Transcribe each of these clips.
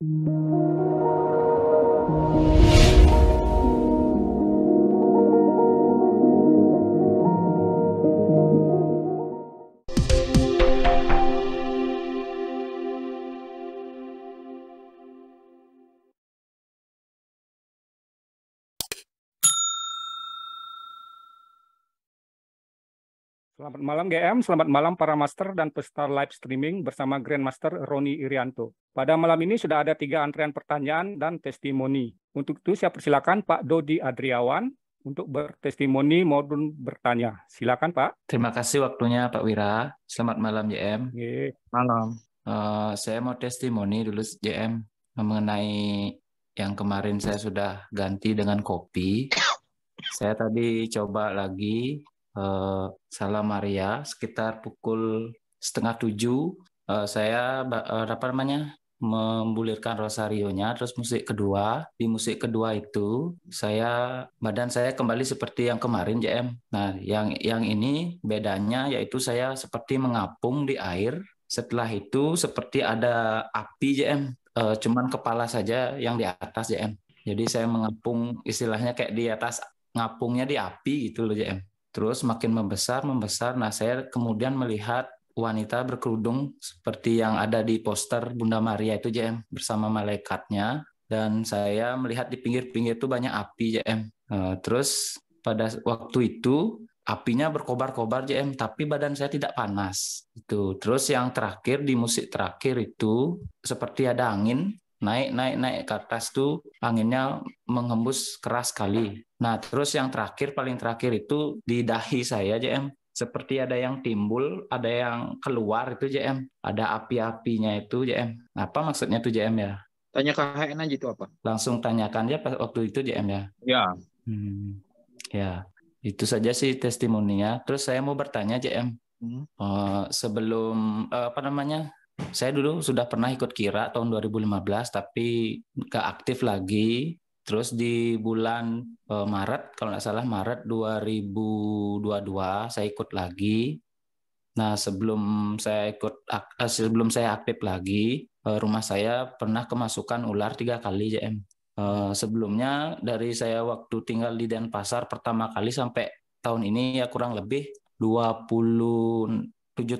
Thank mm. you. Selamat malam GM, selamat malam para master dan peserta live streaming bersama Grandmaster Roni Irianto. Pada malam ini sudah ada tiga antrean pertanyaan dan testimoni. Untuk itu saya persilakan Pak Dodi Adriawan untuk bertestimoni maupun bertanya. Silakan Pak. Terima kasih waktunya Pak Wira. Selamat malam JM. Malam. Uh, saya mau testimoni dulu JM mengenai yang kemarin saya sudah ganti dengan kopi. Saya tadi coba lagi Eh, salam Maria. sekitar pukul setengah tujuh eh, saya eh, apa namanya membulirkan rosarionya terus musik kedua di musik kedua itu saya badan saya kembali seperti yang kemarin JM nah yang yang ini bedanya yaitu saya seperti mengapung di air setelah itu seperti ada api JM cuman kepala saja yang di atas JM jadi saya mengapung istilahnya kayak di atas ngapungnya di api gitu loh JM Terus makin membesar, membesar. Nah, saya kemudian melihat wanita berkerudung seperti yang ada di poster Bunda Maria itu JM bersama malaikatnya dan saya melihat di pinggir-pinggir itu banyak api JM. Eh, terus pada waktu itu apinya berkobar-kobar JM tapi badan saya tidak panas. Itu. Terus yang terakhir di musik terakhir itu seperti ada angin naik naik naik ke atas tuh anginnya menghembus keras sekali. Nah terus yang terakhir paling terakhir itu di dahi saya JM seperti ada yang timbul, ada yang keluar itu JM, ada api-apinya itu JM. Apa maksudnya tuh JM ya? Tanya ke HN aja itu apa? Langsung tanyakan ya pas waktu itu JM ya. Ya. Hmm. Ya, itu saja sih testimoninya. Terus saya mau bertanya JM, hmm. uh, sebelum uh, apa namanya saya dulu sudah pernah ikut kira tahun 2015 tapi nggak aktif lagi. Terus di bulan eh, Maret kalau nggak salah Maret 2022 saya ikut lagi. Nah, sebelum saya ikut eh, sebelum saya aktif lagi, eh, rumah saya pernah kemasukan ular tiga kali JM. Sebelumnya dari saya waktu tinggal di Denpasar pertama kali sampai tahun ini ya kurang lebih 27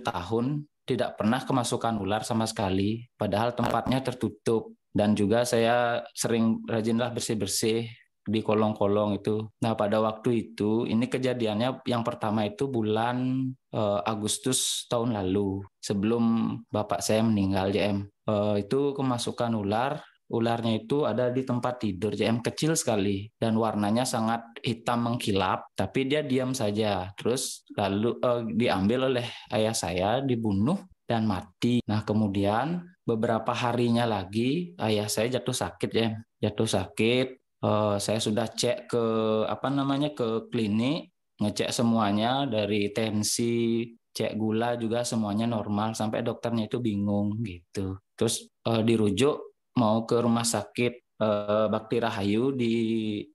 tahun tidak pernah kemasukan ular sama sekali, padahal tempatnya tertutup. Dan juga saya sering rajinlah bersih-bersih di kolong-kolong itu. Nah, pada waktu itu ini kejadiannya yang pertama itu bulan uh, Agustus tahun lalu sebelum bapak saya meninggal JM. Uh, eh, itu kemasukan ular Ularnya itu ada di tempat tidur JM kecil sekali dan warnanya sangat hitam mengkilap, tapi dia diam saja. Terus lalu eh, diambil oleh ayah saya, dibunuh dan mati. Nah, kemudian beberapa harinya lagi ayah saya jatuh sakit ya. Jatuh sakit, eh, saya sudah cek ke apa namanya ke klinik, ngecek semuanya dari tensi, cek gula juga semuanya normal sampai dokternya itu bingung gitu. Terus eh, dirujuk mau ke rumah sakit eh, Bakti Rahayu di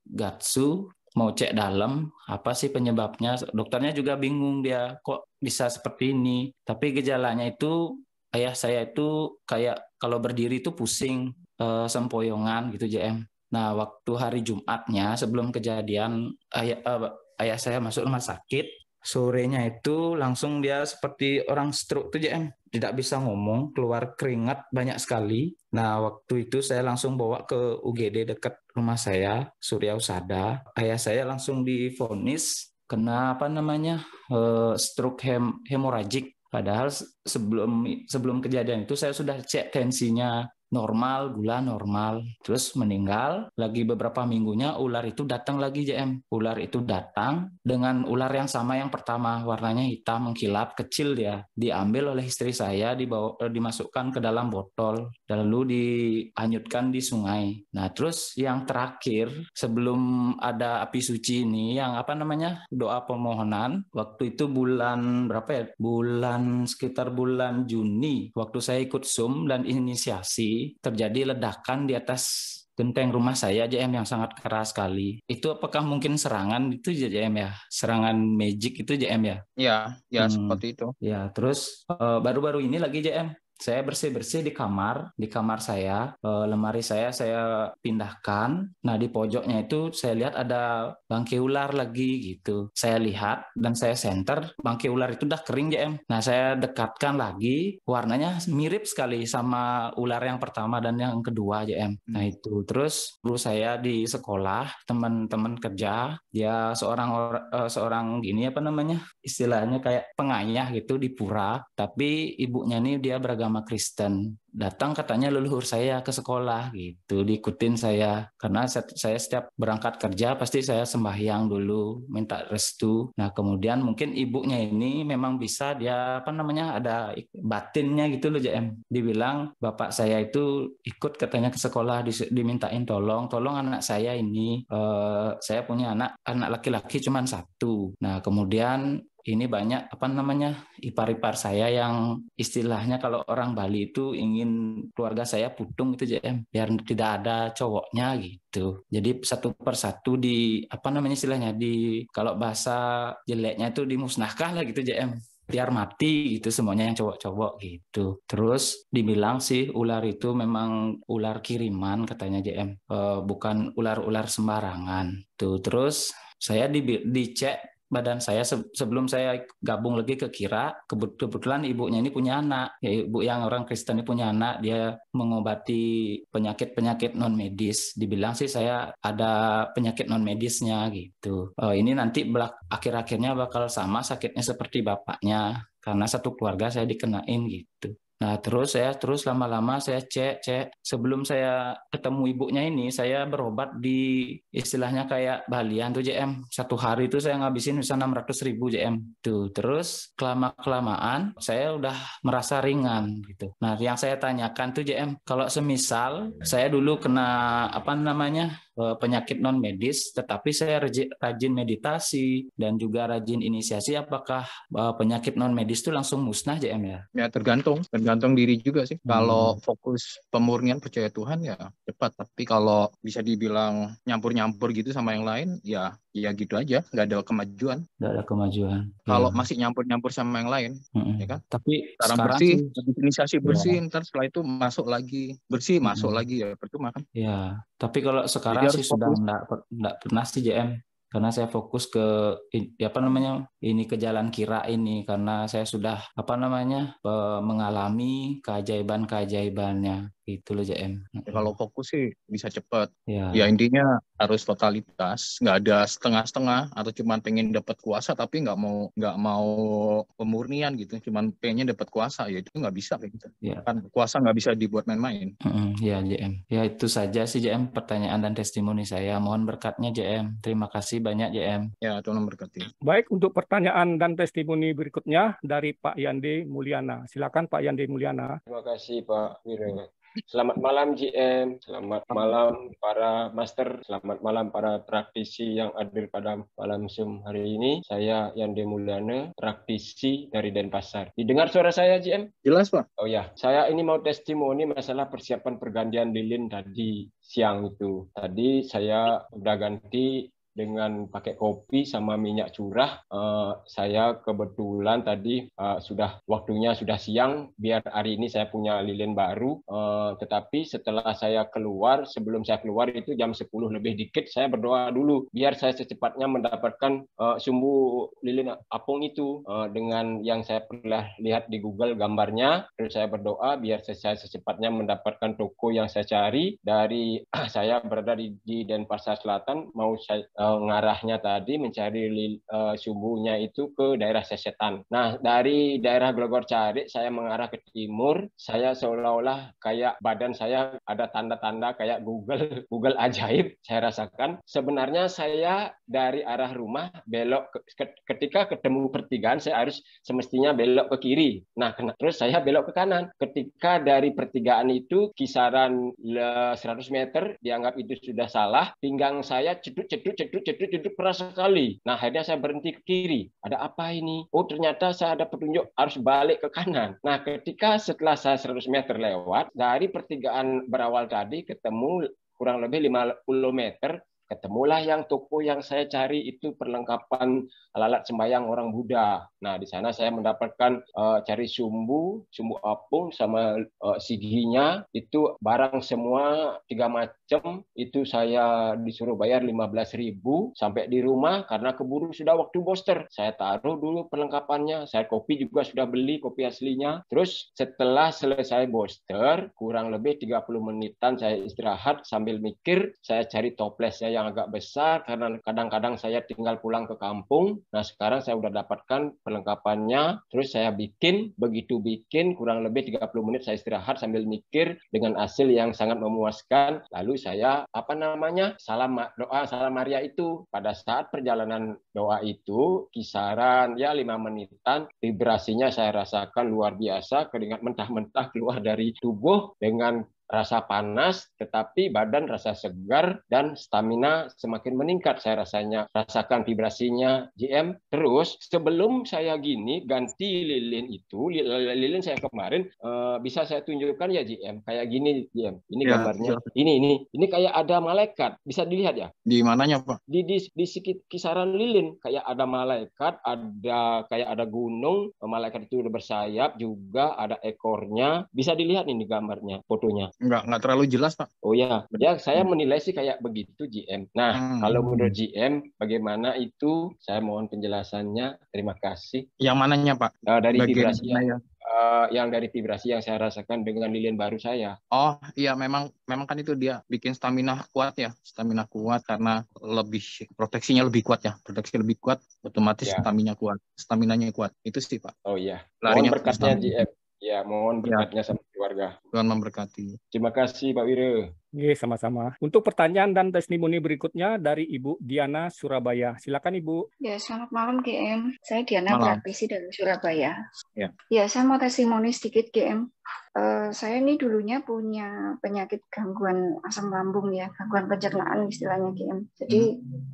Gatsu mau cek dalam apa sih penyebabnya. Dokternya juga bingung dia kok bisa seperti ini. Tapi gejalanya itu ayah saya itu kayak kalau berdiri itu pusing, eh, sempoyongan gitu JM. Nah, waktu hari Jumatnya sebelum kejadian ayah eh, ayah saya masuk rumah sakit, sorenya itu langsung dia seperti orang stroke tuh JM tidak bisa ngomong, keluar keringat banyak sekali. Nah, waktu itu saya langsung bawa ke UGD dekat rumah saya, Surya Usada. Ayah saya langsung difonis kena apa namanya? Uh, stroke hem hemoragik. Padahal sebelum sebelum kejadian itu saya sudah cek tensinya normal, gula normal, terus meninggal. Lagi beberapa minggunya ular itu datang lagi JM. Ular itu datang dengan ular yang sama yang pertama, warnanya hitam mengkilap, kecil dia. Diambil oleh istri saya, dibawa, eh, dimasukkan ke dalam botol, lalu dianyutkan di sungai. Nah terus yang terakhir sebelum ada api suci ini, yang apa namanya doa permohonan waktu itu bulan berapa ya? Bulan sekitar bulan Juni, waktu saya ikut zoom dan inisiasi terjadi ledakan di atas genteng rumah saya JM yang sangat keras sekali. Itu apakah mungkin serangan itu JM ya? Serangan magic itu JM ya? Iya, ya, ya hmm. seperti itu. Ya, terus eh, baru-baru ini lagi JM saya bersih-bersih di kamar, di kamar saya, eh, lemari saya saya pindahkan. Nah, di pojoknya itu saya lihat ada bangkai ular lagi gitu. Saya lihat dan saya senter, bangkai ular itu udah kering JM. Nah, saya dekatkan lagi, warnanya mirip sekali sama ular yang pertama dan yang kedua JM. Nah, hmm. itu. Terus guru saya di sekolah, teman-teman kerja, dia seorang eh, seorang gini apa namanya? Istilahnya kayak pengayah gitu di pura, tapi ibunya nih dia beragam agama Kristen. Datang katanya leluhur saya ke sekolah gitu, diikutin saya. Karena saya setiap berangkat kerja pasti saya sembahyang dulu, minta restu. Nah kemudian mungkin ibunya ini memang bisa dia apa namanya ada batinnya gitu loh JM. Dibilang bapak saya itu ikut katanya ke sekolah dimintain tolong, tolong anak saya ini. Eh, saya punya anak anak laki-laki cuman satu. Nah kemudian ini banyak apa namanya ipar-ipar saya yang istilahnya kalau orang Bali itu ingin keluarga saya putung itu JM biar tidak ada cowoknya gitu. Jadi satu persatu di apa namanya istilahnya di kalau bahasa jeleknya itu dimusnahkan lah gitu JM biar mati gitu semuanya yang cowok-cowok gitu terus dibilang sih ular itu memang ular kiriman katanya JM e, eh, bukan ular-ular sembarangan tuh terus saya di dicek badan saya sebelum saya gabung lagi ke Kira kebetulan ibunya ini punya anak ya ibu yang orang Kristen ini punya anak dia mengobati penyakit-penyakit non medis dibilang sih saya ada penyakit non medisnya gitu oh, ini nanti belak akhir-akhirnya bakal sama sakitnya seperti bapaknya karena satu keluarga saya dikenain gitu Nah, terus saya terus lama-lama saya cek cek sebelum saya ketemu ibunya ini saya berobat di istilahnya kayak balian tuh JM satu hari itu saya ngabisin bisa ratus ribu JM tuh terus kelama kelamaan saya udah merasa ringan gitu. Nah, yang saya tanyakan tuh JM kalau semisal saya dulu kena apa namanya Eh, penyakit non medis, tetapi saya rajin meditasi dan juga rajin inisiasi, apakah eh, penyakit non medis itu langsung musnah JM ya? Ya tergantung, tergantung diri juga sih. Hmm. Kalau fokus pemurnian percaya Tuhan ya cepat, tapi kalau bisa dibilang nyampur-nyampur gitu sama yang lain, ya ya gitu aja nggak ada kemajuan nggak ada kemajuan kalau ya. masih nyampur nyampur sama yang lain mm-hmm. ya kan tapi sekarang bersih inisiasi iya. bersih ya. ntar setelah itu masuk lagi bersih masuk mm-hmm. lagi ya percuma kan ya tapi kalau sekarang Jadi sih sudah nggak nggak pernah sih JM karena saya fokus ke ya, apa namanya ini ke jalan kira ini karena saya sudah apa namanya mengalami keajaiban keajaibannya itu loh JM. Ya, kalau fokus sih bisa cepat. Ya. ya intinya harus totalitas, nggak ada setengah-setengah atau cuma pengen dapat kuasa tapi nggak mau nggak mau pemurnian gitu, cuma pengen dapat kuasa ya itu nggak bisa kayak gitu. Ya. Kan kuasa nggak bisa dibuat main-main. Iya Ya JM. Ya itu saja sih JM pertanyaan dan testimoni saya. Mohon berkatnya JM. Terima kasih banyak JM. Ya Tuhan berkati. Baik untuk pertanyaan dan testimoni berikutnya dari Pak Yandi Mulyana. Silakan Pak Yandi Mulyana. Terima kasih Pak Wiro. Selamat malam GM, selamat malam para master, selamat malam para praktisi yang hadir pada malam Zoom hari ini. Saya Yande Mulyana, praktisi dari Denpasar. Didengar suara saya GM? Jelas Pak. Oh ya, saya ini mau testimoni masalah persiapan pergantian lilin tadi siang itu. Tadi saya udah ganti dengan pakai kopi sama minyak curah. Uh, saya kebetulan tadi uh, sudah waktunya sudah siang, biar hari ini saya punya lilin baru. Uh, tetapi setelah saya keluar, sebelum saya keluar itu jam 10 lebih dikit, saya berdoa dulu biar saya secepatnya mendapatkan uh, sumbu lilin apung itu uh, dengan yang saya pernah lihat di Google gambarnya. Terus saya berdoa biar saya secepatnya mendapatkan toko yang saya cari dari saya berada di, di Denpasar Selatan mau saya Eh, ngarahnya tadi mencari uh, eh, sumbunya itu ke daerah sesetan. Nah, dari daerah Glogor Cari, saya mengarah ke timur, saya seolah-olah kayak badan saya ada tanda-tanda kayak Google Google ajaib saya rasakan. Sebenarnya saya dari arah rumah belok ke, ketika ketemu pertigaan saya harus semestinya belok ke kiri. Nah, kena, terus saya belok ke kanan. Ketika dari pertigaan itu kisaran 100 meter dianggap itu sudah salah, pinggang saya cedut cedut cedut jedut, jedut, jedut keras sekali. Nah, akhirnya saya berhenti ke kiri. Ada apa ini? Oh, ternyata saya ada petunjuk harus balik ke kanan. Nah, ketika setelah saya 100 meter lewat, dari pertigaan berawal tadi ketemu kurang lebih 50 meter, ketemulah yang toko yang saya cari itu perlengkapan lalat sembayang orang Buddha. Nah, di sana saya mendapatkan uh, cari sumbu, sumbu apung sama uh, eh, siginya itu barang semua tiga macam macam itu saya disuruh bayar 15.000 sampai di rumah karena keburu sudah waktu booster saya taruh dulu perlengkapannya saya kopi juga sudah beli kopi aslinya terus setelah selesai booster kurang lebih 30 menitan saya istirahat sambil mikir saya cari toples saya yang agak besar karena kadang-kadang saya tinggal pulang ke kampung nah sekarang saya sudah dapatkan perlengkapannya terus saya bikin begitu bikin kurang lebih 30 menit saya istirahat sambil mikir dengan hasil yang sangat memuaskan lalu saya apa namanya salam doa salam Maria itu pada saat perjalanan doa itu kisaran ya lima menitan vibrasinya saya rasakan luar biasa keringat mentah-mentah keluar dari tubuh dengan rasa panas, tetapi badan rasa segar dan stamina semakin meningkat saya rasanya. Rasakan vibrasinya GM. Terus sebelum saya gini ganti lilin itu, lilin saya kemarin eh, bisa saya tunjukkan ya GM kayak gini GM. Ini ya, gambarnya. Ya. Ini ini ini kayak ada malaikat. Bisa dilihat ya? Di mananya, Pak? Di di, di kisaran lilin kayak ada malaikat, ada kayak ada gunung, malaikat itu udah bersayap juga ada ekornya. Bisa dilihat ini gambarnya, fotonya nggak nggak terlalu jelas pak. Oh ya, ya saya hmm. menilai sih kayak begitu GM. Nah hmm. kalau menurut GM bagaimana itu? Saya mohon penjelasannya. Terima kasih. Yang mananya pak? Nah, dari vibrasi yang, uh, eh, yang dari vibrasi yang saya rasakan dengan lilin baru saya. Oh iya memang memang kan itu dia bikin stamina kuat ya, stamina kuat karena lebih proteksinya lebih kuat ya, proteksi lebih kuat, otomatis ya. stamina kuat, stamina nya kuat. Itu sih pak. Oh iya. Larinya Mohon berkatnya GM. Ya mohon iya. berkatnya ya. sama keluarga. Tuhan memberkati. Terima kasih Pak Wira. Iya sama-sama. Untuk pertanyaan dan testimoni berikutnya dari Ibu Diana Surabaya. Silakan Ibu. Ya, selamat malam GM. Saya Diana malam. praktisi dari Surabaya. Ya. ya, saya mau testimoni sedikit GM. Uh, eh, saya ini dulunya punya penyakit gangguan asam lambung ya, gangguan pencernaan istilahnya GM. Jadi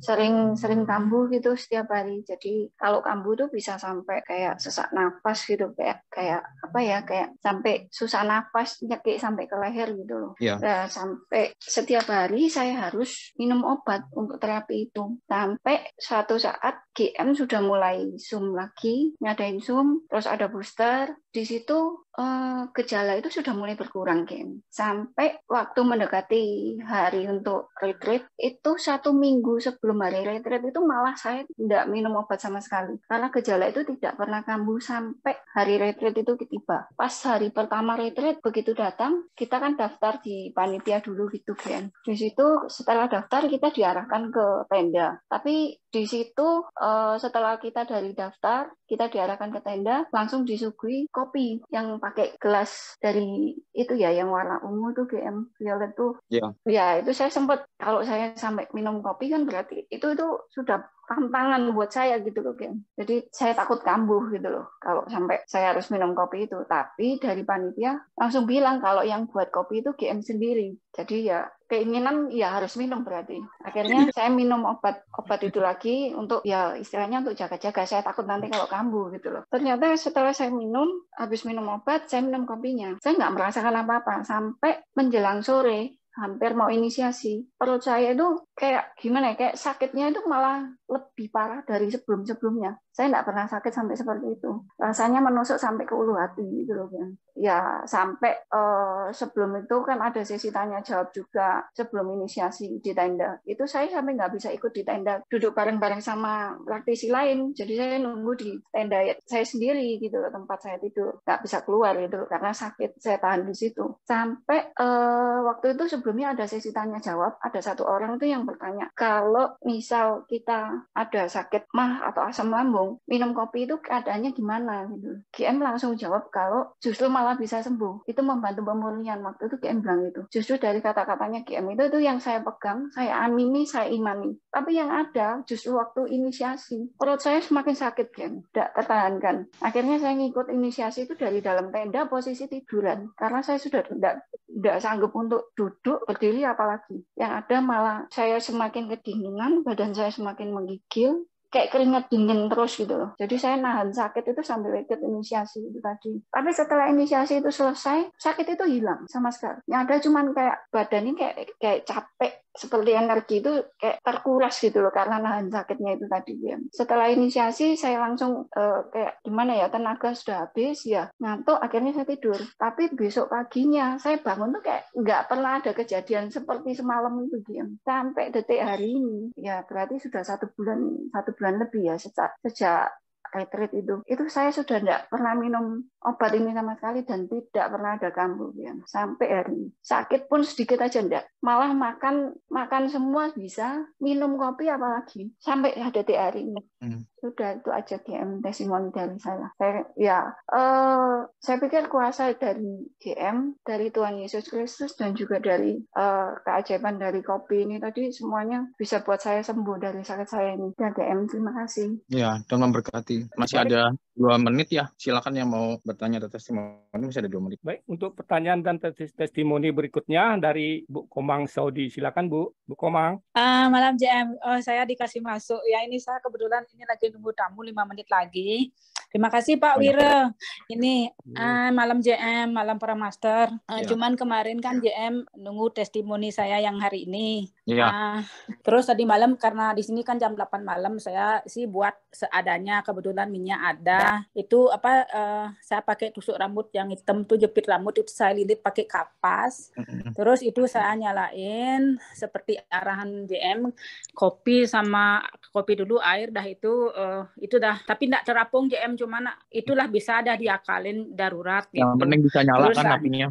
sering-sering hmm. kambuh gitu setiap hari. Jadi kalau kambuh tuh bisa sampai kayak sesak nafas gitu, kayak kayak apa ya, kayak sampai susah napas nyekik sampai ke leher gitu loh. Ya. Nah, sampai sampai setiap hari saya harus minum obat untuk terapi itu. Sampai suatu saat GM sudah mulai zoom lagi, ngadain zoom, terus ada booster. Di situ Eh, gejala itu sudah mulai berkurang, Ken. Sampai waktu mendekati hari untuk retreat, itu satu minggu sebelum hari retreat itu malah saya tidak minum obat sama sekali. Karena gejala itu tidak pernah kambuh sampai hari retreat itu tiba. Pas hari pertama retreat, begitu datang, kita kan daftar di panitia dulu gitu, Ken. Di situ setelah daftar, kita diarahkan ke tenda. Tapi di situ uh, setelah kita dari daftar, kita diarahkan ke tenda, langsung disuguhi kopi yang pakai gelas dari itu ya yang warna ungu itu GM violet tuh. Yeah. Ya, itu saya sempat kalau saya sampai minum kopi kan berarti itu itu sudah tantangan buat saya gitu loh Ken. Jadi saya takut kambuh gitu loh kalau sampai saya harus minum kopi itu. Tapi dari panitia langsung bilang kalau yang buat kopi itu GM sendiri. Jadi ya keinginan ya harus minum berarti. Akhirnya saya minum obat obat itu lagi untuk ya istilahnya untuk jaga-jaga. Saya takut nanti kalau kambuh gitu loh. Ternyata setelah saya minum, habis minum obat, saya minum kopinya. Saya nggak merasakan apa-apa sampai menjelang sore hampir mau inisiasi. Perut saya itu kayak gimana ya, kayak sakitnya itu malah lebih parah dari sebelum-sebelumnya. Saya nggak pernah sakit sampai seperti itu. Rasanya menusuk sampai ke ulu hati gitu loh. Kan ya sampai uh, sebelum itu kan ada sesi tanya jawab juga sebelum inisiasi di tenda itu saya sampai nggak bisa ikut di tenda duduk bareng-bareng sama praktisi lain jadi saya nunggu di tenda saya sendiri gitu tempat saya tidur nggak bisa keluar gitu karena sakit saya tahan di situ sampai uh, waktu itu sebelumnya ada sesi tanya jawab ada satu orang itu yang bertanya kalau misal kita ada sakit mah atau asam lambung minum kopi itu keadaannya gimana gitu GM langsung jawab kalau justru malah bisa sembuh. Itu membantu pemulihan. Waktu itu KM bilang itu. Justru dari kata-katanya KM itu itu yang saya pegang, saya amini, saya imani. Tapi yang ada justru waktu inisiasi. Perut saya semakin sakit KM, tidak tertahankan. Akhirnya saya ngikut inisiasi itu dari dalam tenda posisi tiduran karena saya sudah tidak tidak sanggup untuk duduk berdiri apalagi. Yang ada malah saya semakin kedinginan, badan saya semakin menggigil, kayak keringat dingin terus gitu loh. Jadi saya nahan sakit itu sambil ikut inisiasi itu tadi. Tapi setelah inisiasi itu selesai, sakit itu hilang sama sekali. Yang ada cuman kayak badan ini kayak kayak capek seperti energi itu kayak terkuras gitu loh karena nahan sakitnya itu tadi ya. Setelah inisiasi saya langsung uh, kayak gimana ya tenaga sudah habis ya ngantuk akhirnya saya tidur. Tapi besok paginya saya bangun tuh kayak nggak pernah ada kejadian seperti semalam itu ya. Sampai detik hari ini ya berarti sudah satu bulan satu bulan lebih ya sejak sejak retreat itu itu saya sudah tidak pernah minum obat ini sama sekali dan tidak pernah ada kambuh ya sampai hari ini sakit pun sedikit aja enggak malah makan makan semua bisa minum kopi apalagi sampai ada di hari ini hmm. sudah itu aja GM testimoni dari saya saya ya uh, saya pikir kuasa dari GM dari Tuhan Yesus Kristus dan juga dari uh, keajaiban dari kopi ini tadi semuanya bisa buat saya sembuh dari sakit saya ini ya GM terima kasih ya dan memberkati masih ada dua menit ya silakan yang mau bertanya atau testimoni masih ada dua menit. Baik, untuk pertanyaan dan testimoni berikutnya dari Bu Komang Saudi. Silakan Bu, Bu Komang. Uh, malam JM, oh, saya dikasih masuk. Ya ini saya kebetulan ini lagi nunggu tamu lima menit lagi. Terima kasih Pak Wira. Ini uh, malam JM, malam para master. Uh, ya. Cuman kemarin kan JM nunggu testimoni saya yang hari ini. Ya. Uh, terus tadi malam karena di sini kan jam 8 malam saya sih buat seadanya kebetulan minyak ada. Itu apa uh, saya pakai tusuk rambut yang hitam tuh jepit rambut itu saya lilit pakai kapas. Terus itu saya nyalain seperti arahan JM kopi sama kopi dulu air dah itu uh, itu dah tapi tidak terapung JM cuma itulah bisa ada diakalin darurat gitu. Yang penting bisa nyalakan apinya.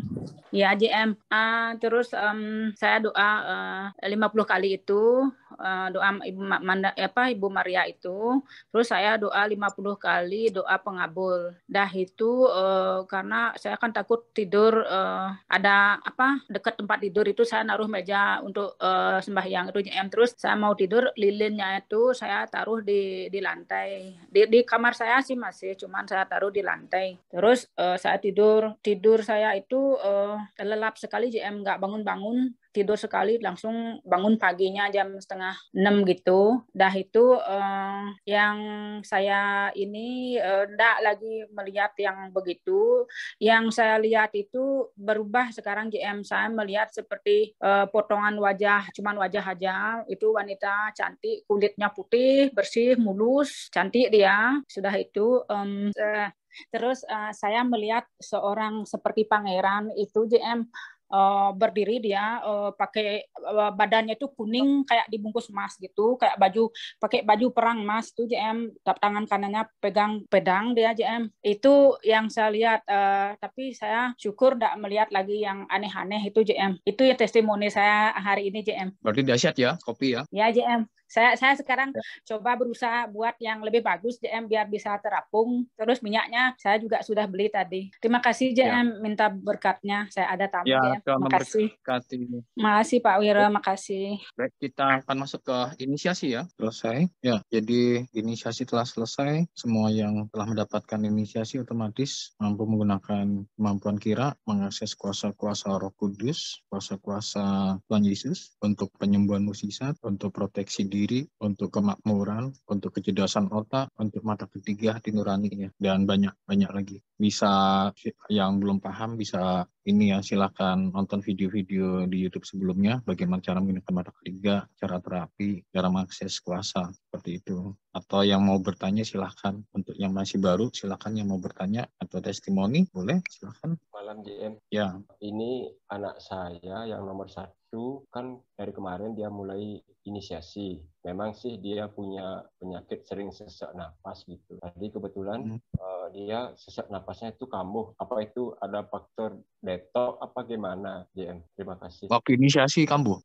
Ya JM uh, ah, terus um, saya doa eh, uh, 50 kali itu uh, doa Ibu Manda apa Ibu Maria itu terus saya doa 50 kali doa pengabul. Dah itu uh, karena saya kan takut tidur uh, ada apa dekat tempat tidur itu saya naruh meja untuk uh, sembahyang itu nyem terus saya mau tidur lilinnya itu saya taruh di di lantai di, di kamar saya sih masih cuman saya taruh di lantai terus uh, saya tidur tidur saya itu uh, lelap sekali JM nggak bangun-bangun tidur sekali langsung bangun paginya jam setengah enam gitu. Dah itu uh, yang saya ini tidak eh, lagi melihat yang begitu. Yang saya lihat itu berubah sekarang GM saya melihat seperti uh, potongan wajah, cuman wajah aja. Itu wanita cantik, kulitnya putih, bersih, mulus, cantik dia. Sudah itu um, uh, Terus uh, saya melihat seorang seperti pangeran itu JM Eh, berdiri dia uh, pakai uh, badannya itu kuning kayak dibungkus emas gitu kayak baju pakai baju perang emas tuh JM tangan kanannya pegang pedang dia JM itu yang saya lihat uh, tapi saya syukur tidak melihat lagi yang aneh-aneh itu JM itu ya testimoni saya hari ini JM berarti dahsyat ya kopi ya ya JM saya saya sekarang ya. coba berusaha buat yang lebih bagus JM biar bisa terapung terus minyaknya saya juga sudah beli tadi terima kasih JM ya. minta berkatnya saya ada tamu ya. JM terima makasih. kasih. Makasih Pak Wiro, makasih. Baik, kita akan masuk ke inisiasi ya. Selesai. Ya, jadi inisiasi telah selesai. Semua yang telah mendapatkan inisiasi otomatis mampu menggunakan kemampuan kira mengakses kuasa-kuasa roh kudus, kuasa-kuasa Tuhan Yesus untuk penyembuhan musisat, untuk proteksi diri, untuk kemakmuran, untuk kecerdasan otak, untuk mata ketiga hati nurani ya dan banyak-banyak lagi. Bisa yang belum paham bisa ini ya silakan nonton video-video di YouTube sebelumnya, bagaimana cara menggunakan mata ketiga, cara terapi, cara mengakses kuasa, seperti itu. Atau yang mau bertanya silahkan. Untuk yang masih baru, silahkan yang mau bertanya atau testimoni, boleh silahkan. Malam JM. Ya. Ini anak saya yang nomor satu kan dari kemarin dia mulai inisiasi. Memang sih dia punya penyakit sering sesak nafas gitu. Tadi kebetulan hmm. uh, dia sesak napasnya itu kambuh. Apa itu ada faktor detok apa gimana, JM? Terima kasih. Waktu inisiasi kambuh?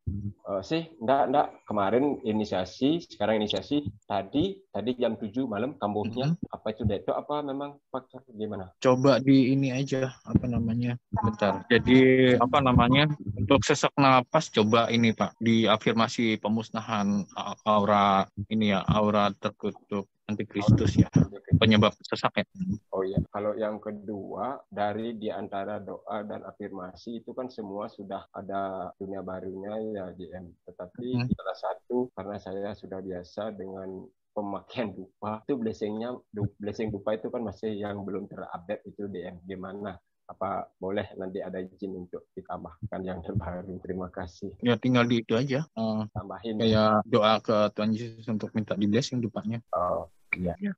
Uh, sih, enggak, enggak. Kemarin inisiasi, sekarang inisiasi. Tadi, tadi jam 7 malam kambuhnya. Mm-hmm. Apa itu detok apa memang faktor gimana? Coba di ini aja, apa namanya? Bentar. Jadi, apa namanya? Untuk sesak napas, coba ini Pak. Di afirmasi pemusnahan aura ini ya, aura terkutuk antikristus ya penyebab sesaknya. Oh iya, kalau yang kedua dari di antara doa dan afirmasi itu kan semua sudah ada dunia barunya ya GM. Tetapi hmm. salah satu karena saya sudah biasa dengan pemakaian dupa itu blessingnya blessing dupa itu kan masih yang belum terupdate itu DM gimana apa boleh nanti ada izin untuk ditambahkan yang terbaru. Terima kasih. Ya tinggal di itu aja. Uh, Tambahin. Kayak doa ke Tuhan Yesus untuk minta di blessing depannya. Oh iya. Ya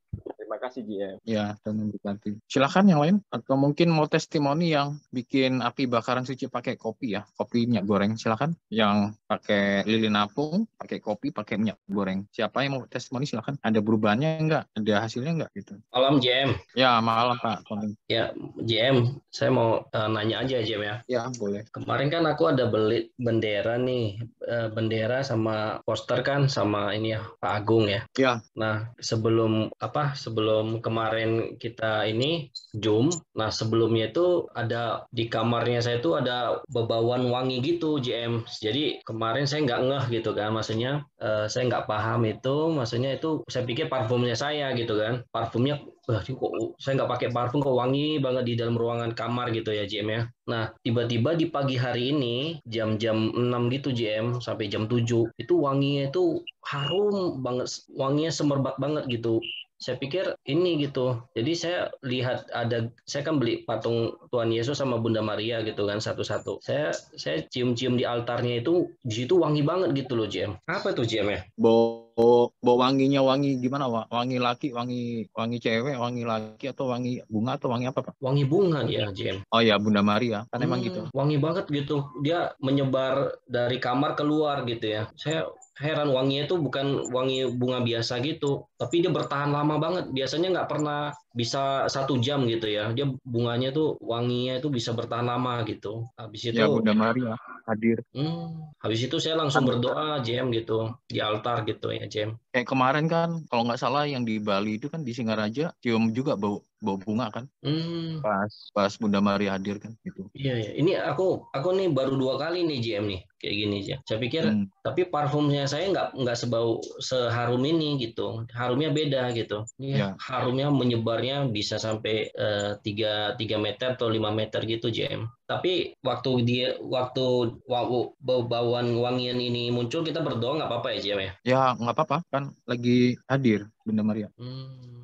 kasih GM. Ya, dan mendekati. Silakan yang lain atau mungkin mau testimoni yang bikin api bakaran suci pakai kopi ya, kopi minyak goreng. Silakan yang pakai lilin apung, pakai kopi, pakai minyak goreng. Siapa yang mau testimoni silakan. Ada perubahannya enggak? Ada hasilnya enggak gitu? Malam GM. Ya, malam Pak. Ya, GM, saya mau uh, nanya aja GM ya. Ya, boleh. Kemarin kan aku ada beli bendera nih, eh, bendera sama poster kan sama ini ya Pak Agung ya. Ya. Nah, sebelum apa? Sebelum sebelum kemarin kita ini Zoom, nah sebelumnya itu ada di kamarnya saya itu ada bebauan wangi gitu GM. Jadi kemarin saya nggak ngeh gitu kan, maksudnya uh, saya nggak paham itu, maksudnya itu saya pikir parfumnya saya gitu kan, parfumnya Wah, kok saya nggak pakai parfum kok wangi banget di dalam ruangan kamar gitu ya GM ya. Nah, tiba-tiba di pagi hari ini jam-jam 6 gitu GM sampai jam 7 itu wanginya itu harum banget, wanginya semerbak banget gitu saya pikir ini gitu. Jadi saya lihat ada saya kan beli patung Tuhan Yesus sama Bunda Maria gitu kan satu-satu. Saya saya cium-cium di altarnya itu di situ wangi banget gitu loh JM. Apa tuh JM ya? Bau bau wanginya wangi gimana? Wangi laki, wangi wangi cewek, wangi laki atau wangi bunga atau wangi apa, Pak? Wangi bunga ya JM. Oh ya Bunda Maria. Kan hmm, emang gitu. Wangi banget gitu. Dia menyebar dari kamar keluar gitu ya. Saya heran wanginya itu bukan wangi bunga biasa gitu tapi dia bertahan lama banget biasanya nggak pernah bisa satu jam gitu ya dia bunganya tuh wanginya itu bisa bertahan lama gitu habis ya, itu ya Bunda Maria hadir hmm, habis itu saya langsung kan berdoa jam gitu di altar gitu ya jam kayak kemarin kan kalau nggak salah yang di Bali itu kan di Singaraja cium juga bau bawa bunga kan hmm. pas pas Bunda Maria hadir kan gitu iya iya ini aku aku nih baru dua kali nih GM nih kayak gini aja saya pikir hmm. tapi parfumnya saya nggak nggak sebau seharum ini gitu harumnya beda gitu iya, ya. harumnya menyebarnya bisa sampai eh, tiga uh, tiga meter atau lima meter gitu GM tapi waktu dia waktu wau, bauan wangian ini muncul kita berdoa nggak apa-apa ya GM ya ya nggak apa-apa kan lagi hadir Bunda Maria hmm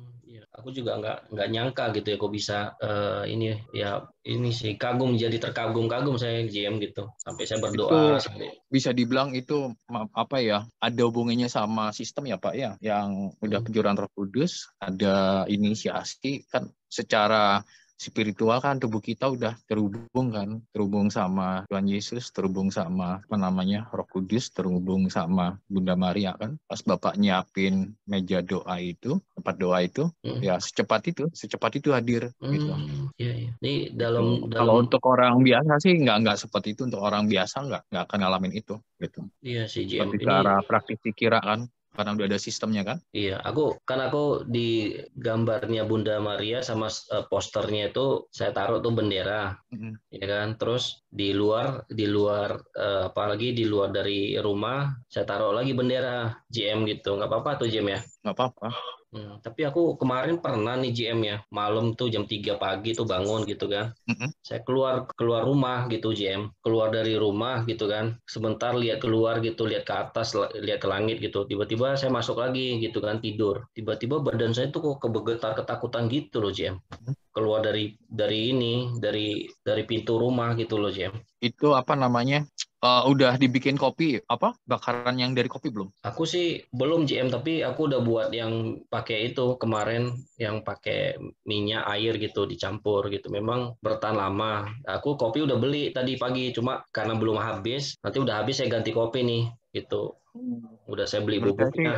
aku juga nggak nggak nyangka gitu ya kok bisa uh, ini ya ini sih kagum jadi terkagum-kagum saya GM gitu sampai saya berdoa itu, sampai... bisa dibilang itu apa ya ada hubungannya sama sistem ya Pak ya yang udah penjuran hmm. Roh Kudus ada inisiasi kan secara spiritual kan tubuh kita udah terhubung kan, terhubung sama Tuhan Yesus, terhubung sama apa namanya Roh Kudus, terhubung sama Bunda Maria kan. Pas Bapak nyiapin meja doa itu, tempat doa itu, hmm. ya secepat itu, secepat itu hadir hmm. gitu. Iya, ya. Ini dalam, hmm, dalam kalau untuk orang biasa sih nggak nggak seperti itu untuk orang biasa nggak nggak akan ngalamin itu gitu. Iya sih, Seperti ini... cara praktik pikiran kan karena udah ada sistemnya kan? Iya, aku kan aku di gambarnya Bunda Maria sama uh, posternya itu saya taruh tuh bendera, mm-hmm. ya kan. Terus di luar, di luar uh, apalagi di luar dari rumah saya taruh lagi bendera GM gitu, nggak apa-apa tuh GM ya? Nggak apa-apa. Hmm, tapi aku kemarin pernah nih GM ya, malam tuh jam 3 pagi tuh bangun gitu kan. Mm-hmm. Saya keluar keluar rumah gitu GM, keluar dari rumah gitu kan. Sebentar lihat keluar gitu, lihat ke atas, lihat ke langit gitu. Tiba-tiba saya masuk lagi gitu kan tidur. Tiba-tiba badan saya tuh kok kebegetar ketakutan gitu loh GM. Keluar dari dari ini, dari dari pintu rumah gitu loh GM. Itu apa namanya? uh, udah dibikin kopi apa bakaran yang dari kopi belum? Aku sih belum GM tapi aku udah buat yang pakai itu kemarin yang pakai minyak air gitu dicampur gitu. Memang bertahan lama. Aku kopi udah beli tadi pagi cuma karena belum habis. Nanti udah habis saya ganti kopi nih gitu. Hmm. Udah saya beli bubuknya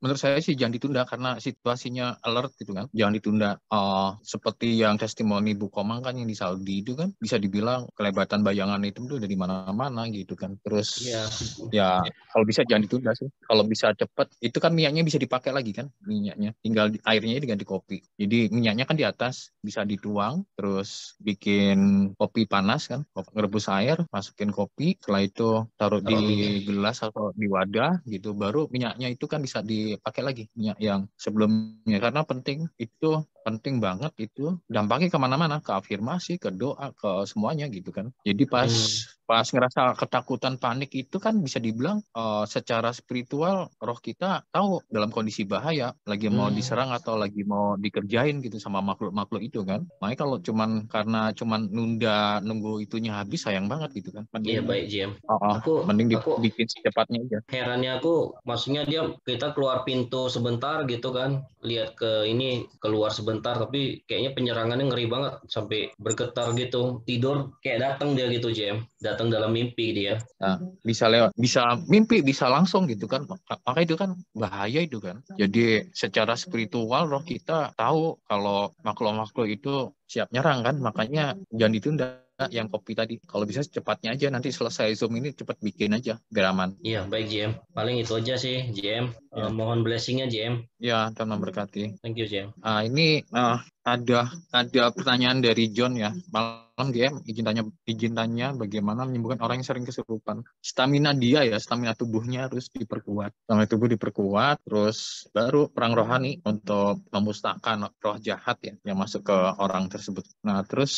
menurut saya sih jangan ditunda karena situasinya alert gitu kan. Jangan ditunda. Uh, seperti yang testimoni Bu Komang kan yang di Saudi itu kan bisa dibilang kelebatan bayangan itu tuh dari mana-mana gitu kan. Terus yeah. ya kalau bisa jangan ditunda sih. Kalau bisa cepat itu kan minyaknya bisa dipakai lagi kan minyaknya. Tinggal di, airnya diganti kopi. Jadi minyaknya kan di atas bisa dituang terus bikin kopi panas kan. Ngerebus air, masukin kopi, setelah itu taruh di gelas atau di wadah gitu baru minyaknya itu kan bisa di dipakai lagi minyak yang sebelumnya karena penting itu penting banget itu dampaknya kemana-mana ke afirmasi ke doa ke semuanya gitu kan jadi pas hmm pas ngerasa ketakutan panik itu kan bisa dibilang uh, secara spiritual roh kita tahu dalam kondisi bahaya lagi mau hmm. diserang atau lagi mau dikerjain gitu sama makhluk-makhluk itu kan makanya kalau cuman karena cuman nunda nunggu itunya habis sayang banget gitu kan mending, iya baik Jim oh, aku mending di, aku, bikin secepatnya aja herannya aku maksudnya dia kita keluar pintu sebentar gitu kan lihat ke ini keluar sebentar tapi kayaknya penyerangannya ngeri banget sampai bergetar gitu tidur kayak datang dia gitu Jim datang datang dalam mimpi dia. Nah, bisa lewat, bisa mimpi, bisa langsung gitu kan. Maka itu kan bahaya itu kan. Jadi secara spiritual roh kita tahu kalau makhluk-makhluk itu siap nyerang kan. Makanya jangan ditunda yang kopi tadi. Kalau bisa cepatnya aja nanti selesai Zoom ini cepat bikin aja biar aman. Iya, baik JM. Paling itu aja sih JM. Ya. Uh, eh, mohon blessingnya JM. Ya, Tuhan memberkati. Thank you JM. Uh, nah, ini uh, ada ada pertanyaan dari John ya malam dia izin tanya izin tanya bagaimana menyembuhkan orang yang sering kesurupan stamina dia ya stamina tubuhnya harus diperkuat stamina tubuh diperkuat terus baru perang rohani untuk memusnahkan roh jahat ya yang masuk ke orang tersebut nah terus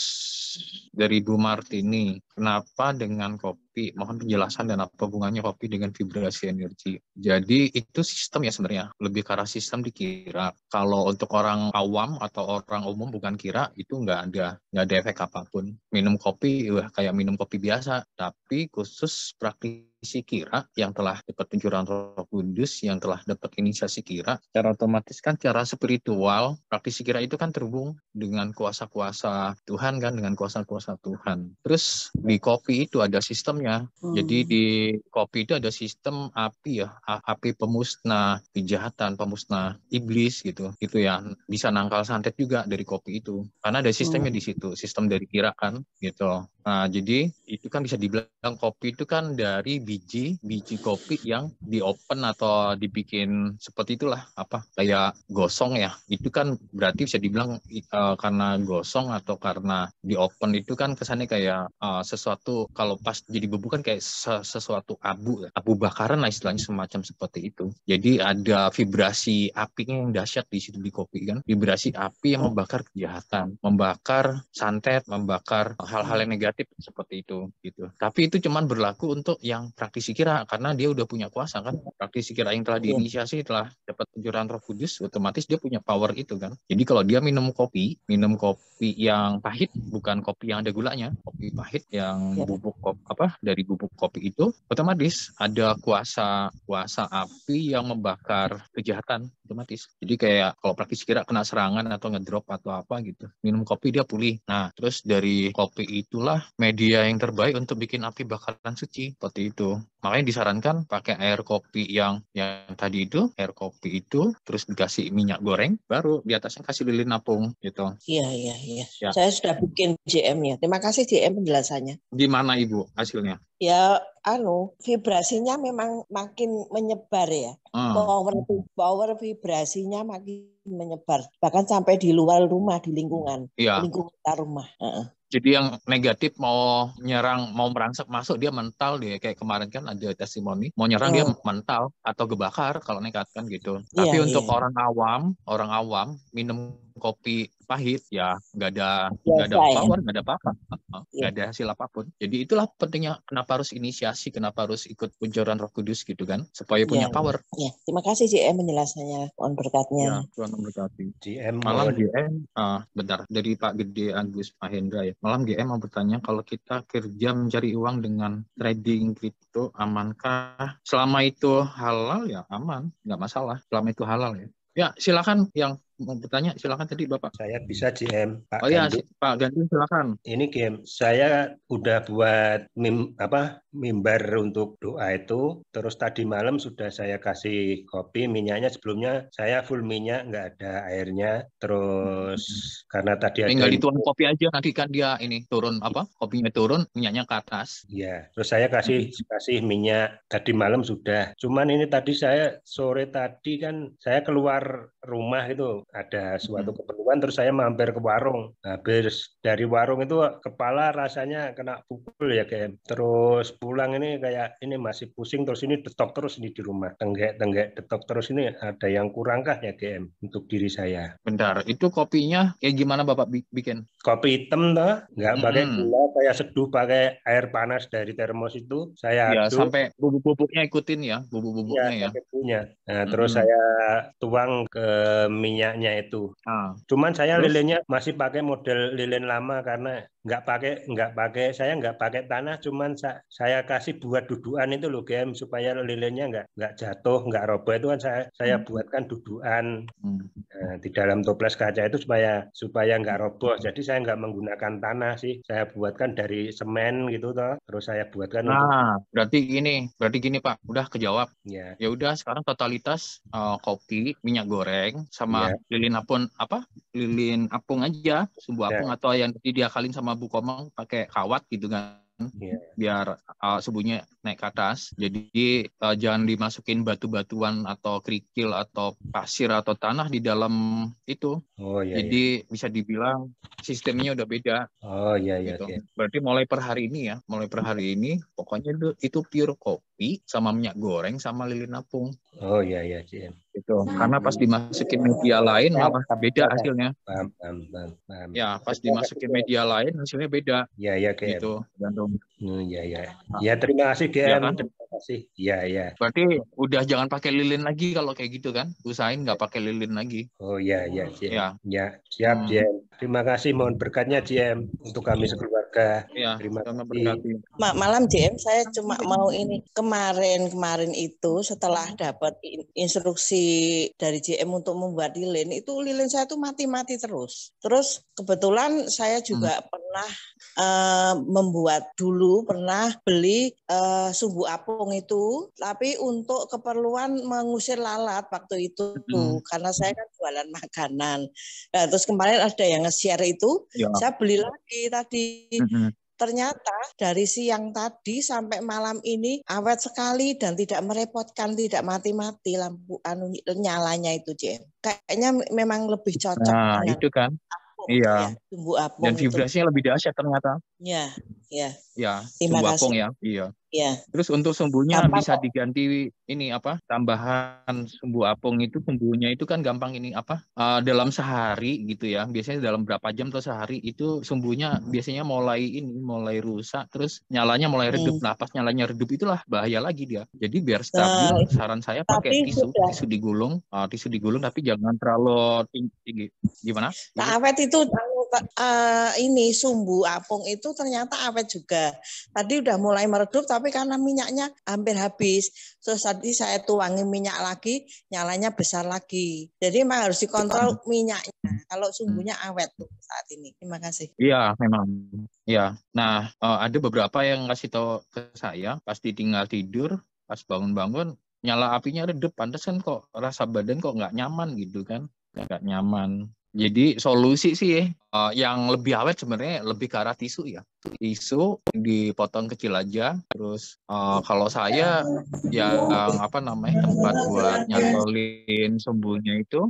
dari Bu Martini kenapa dengan kopi kopi. Mohon penjelasan dan apa hubungannya kopi dengan vibrasi energi. Jadi itu sistem ya sebenarnya. Lebih ke arah sistem dikira. Kalau untuk orang awam atau orang umum bukan kira, itu nggak ada nggak ada efek apapun. Minum kopi, wah kayak minum kopi biasa. Tapi khusus praktik inisiasi kira yang telah dapat pencurahan roh kudus, yang telah dapat inisiasi kira, secara otomatis kan cara spiritual, praktisi kira itu kan terhubung dengan kuasa-kuasa Tuhan kan, dengan kuasa-kuasa Tuhan. Terus di kopi itu ada sistemnya. Hmm. Jadi di kopi itu ada sistem api ya, api pemusnah kejahatan, pemusnah iblis gitu. Itu ya bisa nangkal santet juga dari kopi itu. Karena ada sistemnya hmm. di situ, sistem dari kira kan gitu. Nah, jadi itu kan bisa dibilang kopi itu kan dari biji biji kopi yang di open atau dibikin seperti itulah apa kayak gosong ya itu kan berarti bisa dibilang uh, karena gosong atau karena di open itu kan kesannya kayak uh, sesuatu kalau pas jadi bubuk kan kayak sesuatu abu abu bakaran lah istilahnya semacam seperti itu jadi ada vibrasi apinya yang dahsyat di situ di kopi kan vibrasi api yang membakar kejahatan membakar santet membakar hal-hal yang negatif seperti itu gitu tapi itu cuman berlaku untuk yang praktisi kira karena dia udah punya kuasa kan praktisi kira yang telah iya. diinisiasi telah dapat pencurahan roh kudus otomatis dia punya power itu kan jadi kalau dia minum kopi minum kopi yang pahit bukan kopi yang ada gulanya kopi pahit yang iya. bubuk kopi, apa dari bubuk kopi itu otomatis ada kuasa kuasa api yang membakar kejahatan otomatis jadi kayak kalau praktisi kira kena serangan atau ngedrop atau apa gitu minum kopi dia pulih nah terus dari kopi itulah media yang terbaik untuk bikin api bakaran suci seperti itu Makanya disarankan pakai air kopi yang yang tadi itu, air kopi itu, terus dikasih minyak goreng, baru di atasnya kasih lilin napung gitu. Iya, iya, iya. Ya. Saya sudah bikin JM-nya. Terima kasih JM penjelasannya. Gimana Ibu hasilnya? Ya, anu, vibrasinya memang makin menyebar ya. Hmm. Power, power vibrasinya makin menyebar. Bahkan sampai di luar rumah, di lingkungan. Ya. Lingkungan rumah. Uh -uh. Jadi yang negatif mau nyerang, mau merangsek masuk dia mental dia kayak kemarin kan ada testimoni mau nyerang oh. dia iya. mental atau gebakar kalau nekat kan gitu. Yeah, Tapi untuk iya. orang awam, orang awam minum kopi pahit ya nggak ada ya, nggak ada power nggak ada apa-apa nggak ya. ada hasil apapun jadi itulah pentingnya kenapa harus inisiasi kenapa harus ikut penjoran Roh Kudus gitu kan supaya punya ya, power ya terima kasih gm menjelaskannya on berkatnya ya, Tuhan memberkati GM malam GM ah bentar dari Pak Gede Agus Mahendra ya malam GM mau bertanya kalau kita kerja mencari uang dengan trading kripto amankah selama itu halal ya aman nggak masalah selama itu halal ya Ya, silakan yang mau bertanya silakan tadi Bapak. Saya bisa GM Pak. Oh iya Pak gandhi silakan. Ini GM saya udah buat mim, apa mimbar untuk doa itu terus tadi malam sudah saya kasih kopi minyaknya sebelumnya saya full minyak nggak ada airnya terus hmm. karena tadi tinggal ada... dituang kopi aja nanti kan dia ini turun apa kopinya turun minyaknya ke atas. Iya terus saya kasih hmm. kasih minyak tadi malam sudah cuman ini tadi saya sore tadi kan saya keluar rumah itu ada suatu hmm. keperluan terus saya mampir ke warung nah, habis dari warung itu kepala rasanya kena pukul ya kayak terus pulang ini kayak ini masih pusing terus ini detok terus ini di rumah tenggek tenggek detok terus ini ada yang kurangkah ya GM untuk diri saya bentar itu kopinya kayak gimana bapak bikin kopi hitam tuh nggak hmm. pakai gula saya seduh pakai air panas dari termos itu saya ya, aduk. sampai bubuk-bubuknya ikutin ya bubuk-bubuknya iya, ya, ya. nah hmm. terus saya tuang ke Eh, minyaknya itu. Ah. Cuman saya lilinnya masih pakai model lilin lama karena nggak pakai nggak pakai saya nggak pakai tanah cuman saya, kasih buat dudukan itu loh game supaya lilinnya nggak nggak jatuh nggak roboh itu kan saya saya hmm. buatkan dudukan hmm. nah, di dalam toples kaca itu supaya supaya nggak roboh hmm. jadi saya nggak menggunakan tanah sih saya buatkan dari semen gitu toh terus saya buatkan nah untuk... berarti gini berarti gini pak udah kejawab ya ya udah sekarang totalitas uh, kopi minyak goreng sama ya. lilin apun apa lilin apung aja sumbu iya. apung ya. atau yang dia kalin sama sama Bu Komang pakai kawat gitu kan yeah. biar uh, subuhnya naik ke atas. Jadi uh, jangan dimasukin batu-batuan atau kerikil atau pasir atau tanah di dalam itu. Oh iya. Jadi yeah. bisa dibilang sistemnya udah beda. Oh iya iya. Gitu. Okay. Berarti mulai per hari ini ya, mulai per hari ini pokoknya itu, itu pure kopi sama minyak goreng sama lilin apung. Oh iya iya CM. Itu karena pas dimasukin media lain malah beda hasilnya. Paham, paham, paham, paham. Ya, pas dimasukin media lain hasilnya beda. Iya iya kayak Gitu. Iya, iya. Hmm, iya iya. Ya terima kasih GM. Ya, kan? sih. Iya, iya. Berarti udah jangan pakai lilin lagi kalau kayak gitu kan? Usahain nggak pakai lilin lagi. Oh iya, iya, Iya. Ya. ya. Siap, hmm. Terima kasih, mohon berkatnya, Ciem, untuk kami iya. sekeluarga. Iya, Terima kasih. Ma malam, Ciem, saya cuma mau ini. Kemarin-kemarin itu setelah hmm. dapat instruksi dari JM untuk membuat lilin, itu lilin saya tuh mati-mati terus. Terus kebetulan saya hmm. juga hmm. pernah Eh, membuat dulu pernah beli uh, sumbu apung itu, tapi untuk keperluan mengusir lalat waktu itu tuh, hmm. karena saya kan jualan makanan. Nah, terus kemarin ada yang nge-share itu, ya. saya beli lagi tadi. Hmm. Ternyata dari siang tadi sampai malam ini awet sekali dan tidak merepotkan, tidak mati-mati lampu anu nyalanya itu, Jen. Kayaknya memang lebih cocok. Nah, itu kan. Iya. Ya, tumbuh apung. Dan vibrasinya itu. lebih dahsyat ternyata. Iya, iya. Iya, tumbuh kasih. apung ya. Iya. Ya. Terus untuk sumbunya Tampak. bisa diganti ini apa? Tambahan sumbu apung itu sumbunya itu kan gampang ini apa? Uh, dalam sehari gitu ya. Biasanya dalam berapa jam atau sehari itu sumbunya biasanya mulai ini mulai rusak terus nyalanya mulai hmm. redup. Hmm. Nah, nyalanya redup itulah bahaya lagi dia. Jadi biar stabil uh, saran saya pakai tisu, sudah. tisu digulung, uh, tisu digulung tapi jangan terlalu tinggi. Gimana? Nah, awet itu uh, ini sumbu apung itu ternyata awet juga. Tadi udah mulai meredup tapi karena minyaknya hampir habis. Terus tadi saya tuangin minyak lagi, nyalanya besar lagi. Jadi memang harus dikontrol minyaknya hmm. kalau sumbunya hmm. awet tuh saat ini. Terima kasih. Iya, memang. Iya. Nah, eh, ada beberapa yang ngasih tahu ke saya pasti tinggal tidur, pas bangun-bangun nyala apinya redup pantesan kok rasa badan kok nggak nyaman gitu kan nggak nyaman jadi solusi sih uh, yang lebih awet sebenarnya lebih ke arah tisu ya. Tisu dipotong kecil aja. Terus uh, kalau saya yang apa namanya tempat buat nyantolin sembuhnya itu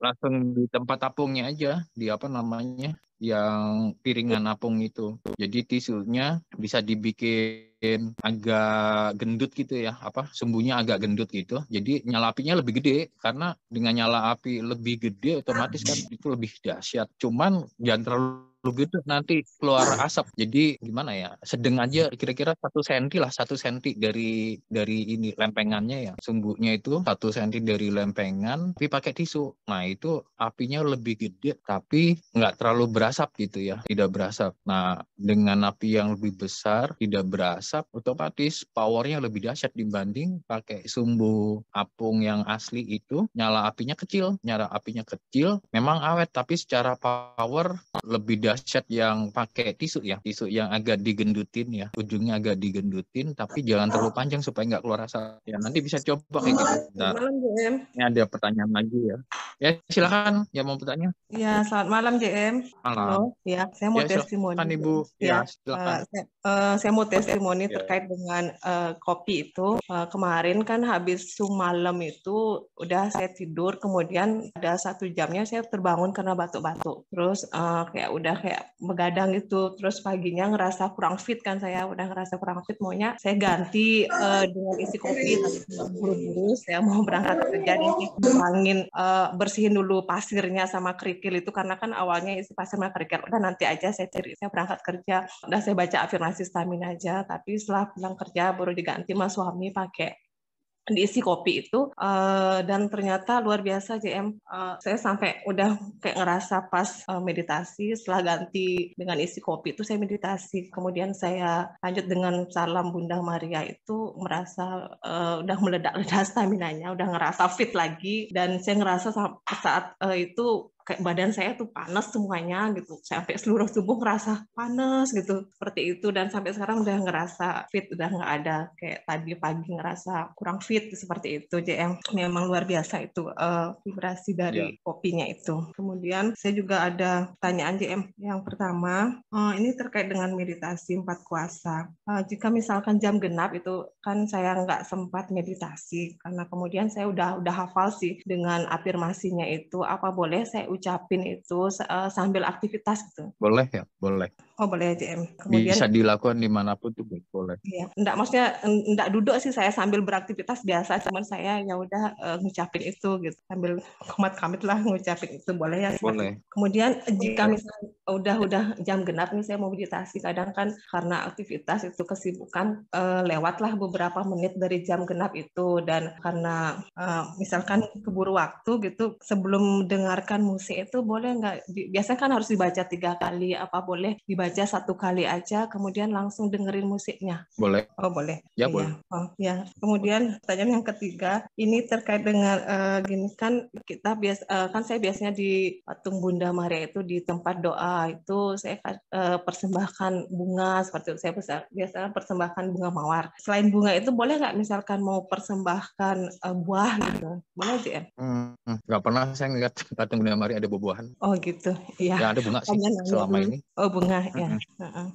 langsung di tempat tapungnya aja di apa namanya yang piringan apung itu. Jadi tisunya bisa dibikin agak gendut gitu ya, apa sumbunya agak gendut gitu. Jadi nyala apinya lebih gede karena dengan nyala api lebih gede otomatis kan itu lebih dahsyat. Cuman jangan terlalu gitu nanti keluar asap jadi gimana ya sedeng aja kira-kira satu senti lah satu senti dari dari ini lempengannya ya sumbunya itu satu senti dari lempengan tapi pakai tisu nah itu apinya lebih gede tapi nggak terlalu berasap gitu ya tidak berasap nah dengan api yang lebih besar tidak berasap otomatis powernya lebih dahsyat dibanding pakai sumbu apung yang asli itu nyala apinya kecil nyala apinya kecil memang awet tapi secara power lebih dahsyat dahsyat yang pakai tisu ya, tisu yang agak digendutin ya, ujungnya agak digendutin, tapi jangan terlalu panjang supaya nggak keluar rasa. Ya, nanti bisa coba kayak gitu. Nah, ini ada pertanyaan lagi ya. Ya silakan yang mau bertanya. Ya selamat malam JM. Malam. Halo. Ya saya mau ya, testimoni. Silakan ibu. Ya, ya eh, silakan. Uh, saya, uh, saya mau testimoni ya. terkait dengan uh, kopi itu. Uh, kemarin kan habis malam itu udah saya tidur, kemudian ada satu jamnya saya terbangun karena batuk-batuk. Terus uh, kayak udah kayak begadang itu terus paginya ngerasa kurang fit kan saya udah ngerasa kurang fit maunya saya ganti uh, dengan isi kopi buru-buru saya mau berangkat kerja nih angin uh, eh, bersihin dulu pasirnya sama kerikil itu karena kan awalnya isi pasir sama kerikil udah nanti aja saya cari saya berangkat kerja udah saya baca afirmasi stamina aja tapi setelah pulang kerja baru diganti sama suami pakai diisi kopi itu uh, dan ternyata luar biasa JM uh, eh, saya sampai udah kayak ngerasa pas uh, meditasi setelah ganti dengan isi kopi itu saya meditasi kemudian saya lanjut dengan salam Bunda Maria itu merasa uh, udah meledak-ledak stamina nya udah ngerasa fit lagi dan saya ngerasa saat, uh, itu kayak badan saya tuh panas semuanya gitu sampai seluruh tubuh ngerasa panas gitu seperti itu dan sampai sekarang udah ngerasa fit udah nggak ada kayak tadi pagi ngerasa kurang fit seperti itu jadi yang memang luar biasa itu uh, vibrasi dari yeah. kopinya itu kemudian saya juga ada pertanyaan JM yang pertama uh, ini terkait dengan meditasi empat kuasa uh, jika misalkan jam genap itu kan saya nggak sempat meditasi karena kemudian saya udah udah hafal sih dengan afirmasinya itu apa boleh saya ucapin itu eh, sambil aktivitas gitu. Boleh ya, boleh. Oh boleh ATM. Kemudian bisa dilakukan dimanapun tuh boleh. Iya, Nggak maksudnya nggak duduk sih saya sambil beraktivitas biasa, cuman saya ya udah uh, ngucapin itu gitu sambil komat kamit lah ngucapin itu boleh ya. Boleh. Kemudian jika misalnya udah udah jam genap nih saya mau meditasi kadang kan karena aktivitas itu kesibukan uh, eh, lewatlah beberapa menit dari jam genap itu dan karena uh, misalkan keburu waktu gitu sebelum dengarkan musik itu boleh nggak biasanya kan harus dibaca tiga kali apa boleh dibaca baca satu kali aja, kemudian langsung dengerin musiknya? Boleh. Oh boleh. Ya, ya. boleh. Oh ya. Kemudian pertanyaan yang ketiga, ini terkait dengan uh, gini kan kita bias uh, kan saya biasanya di patung Bunda Maria itu di tempat doa itu saya uh, persembahkan bunga seperti itu. Saya biasanya persembahkan bunga mawar. Selain bunga itu boleh nggak misalkan mau persembahkan uh, buah gitu? Boleh sih Hmm, nggak pernah saya ngeliat patung Bunda Maria ada buah-buahan. Oh gitu. Iya. Ya ada bunga sih selama ini. Oh bunga ya. Mm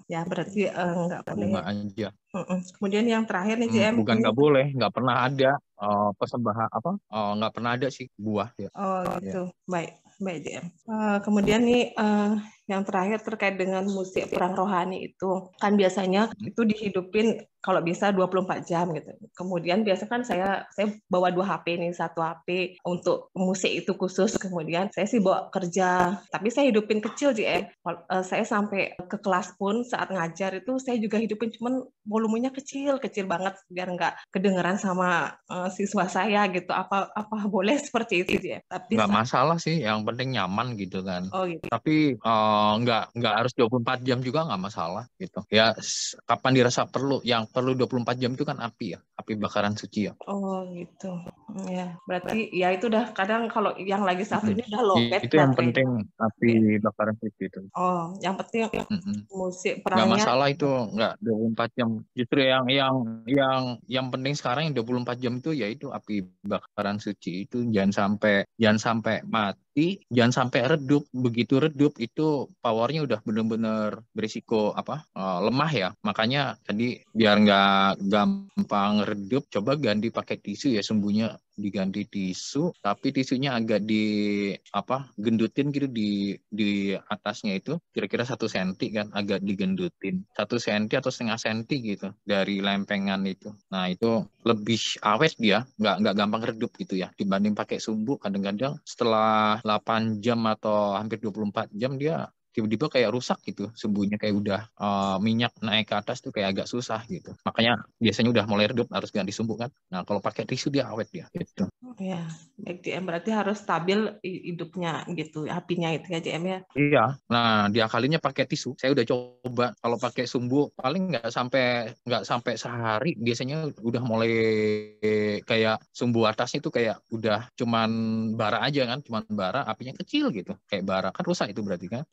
Ya berarti uh, nggak boleh. Bunga ya. aja. Uh-uh. Kemudian yang terakhir nih JM. Mm, bukan nggak boleh, nggak pernah ada uh, persembahan apa? Uh, nggak pernah ada sih buah ya. Oh gitu, ya. baik baik JM. Uh, kemudian nih uh, yang terakhir terkait dengan musik iya. perang rohani itu kan biasanya hmm. itu dihidupin kalau bisa 24 jam gitu. Kemudian biasa kan saya saya bawa dua HP ini satu HP untuk musik itu khusus. Kemudian saya sih bawa kerja, tapi saya hidupin kecil sih. Eh. eh. saya sampai ke kelas pun saat ngajar itu saya juga hidupin cuman volumenya kecil, kecil banget biar nggak kedengeran sama uh, siswa saya gitu. Apa apa boleh seperti itu ya. Tapi nggak masalah sih, yang penting nyaman gitu kan. Oh, gitu. Tapi uh, Uh, nggak nggak harus 24 jam juga nggak masalah gitu ya kapan dirasa perlu yang perlu 24 jam itu kan api ya api bakaran suci ya oh gitu hmm, ya berarti ya itu udah kadang kalau yang lagi satu ini udah lopet itu yang penting api iya. bakaran suci itu oh yang penting mm -hmm. musik perangnya nggak masalah itu nggak 24 jam justru yang yang yang yang penting sekarang yang 24 jam itu yaitu api bakaran suci itu jangan sampai jangan sampai mati tapi jangan sampai redup begitu redup itu powernya udah bener-bener berisiko apa uh, lemah ya makanya tadi biar nggak gampang redup coba ganti pakai tisu ya sembuhnya diganti tisu tapi tisunya agak di apa gendutin gitu di di atasnya itu kira-kira satu senti kan agak digendutin satu senti atau setengah senti gitu dari lempengan itu nah itu lebih awet dia nggak nggak gampang redup gitu ya dibanding pakai sumbu kadang-kadang setelah 8 jam atau hampir 24 jam dia tiba-tiba kayak rusak gitu sembuhnya kayak udah uh, minyak naik ke atas tuh kayak agak susah gitu makanya biasanya udah mulai redup harus ganti sumbu kan nah kalau pakai tisu dia awet dia gitu oh, ya baik DM berarti harus stabil hidupnya gitu apinya itu ya DM ya iya nah diakalinya pakai tisu saya udah coba kalau pakai sumbu paling nggak sampai nggak sampai sehari biasanya udah mulai kayak sumbu atasnya itu kayak udah cuman bara aja kan cuman bara apinya kecil gitu kayak bara kan rusak itu berarti kan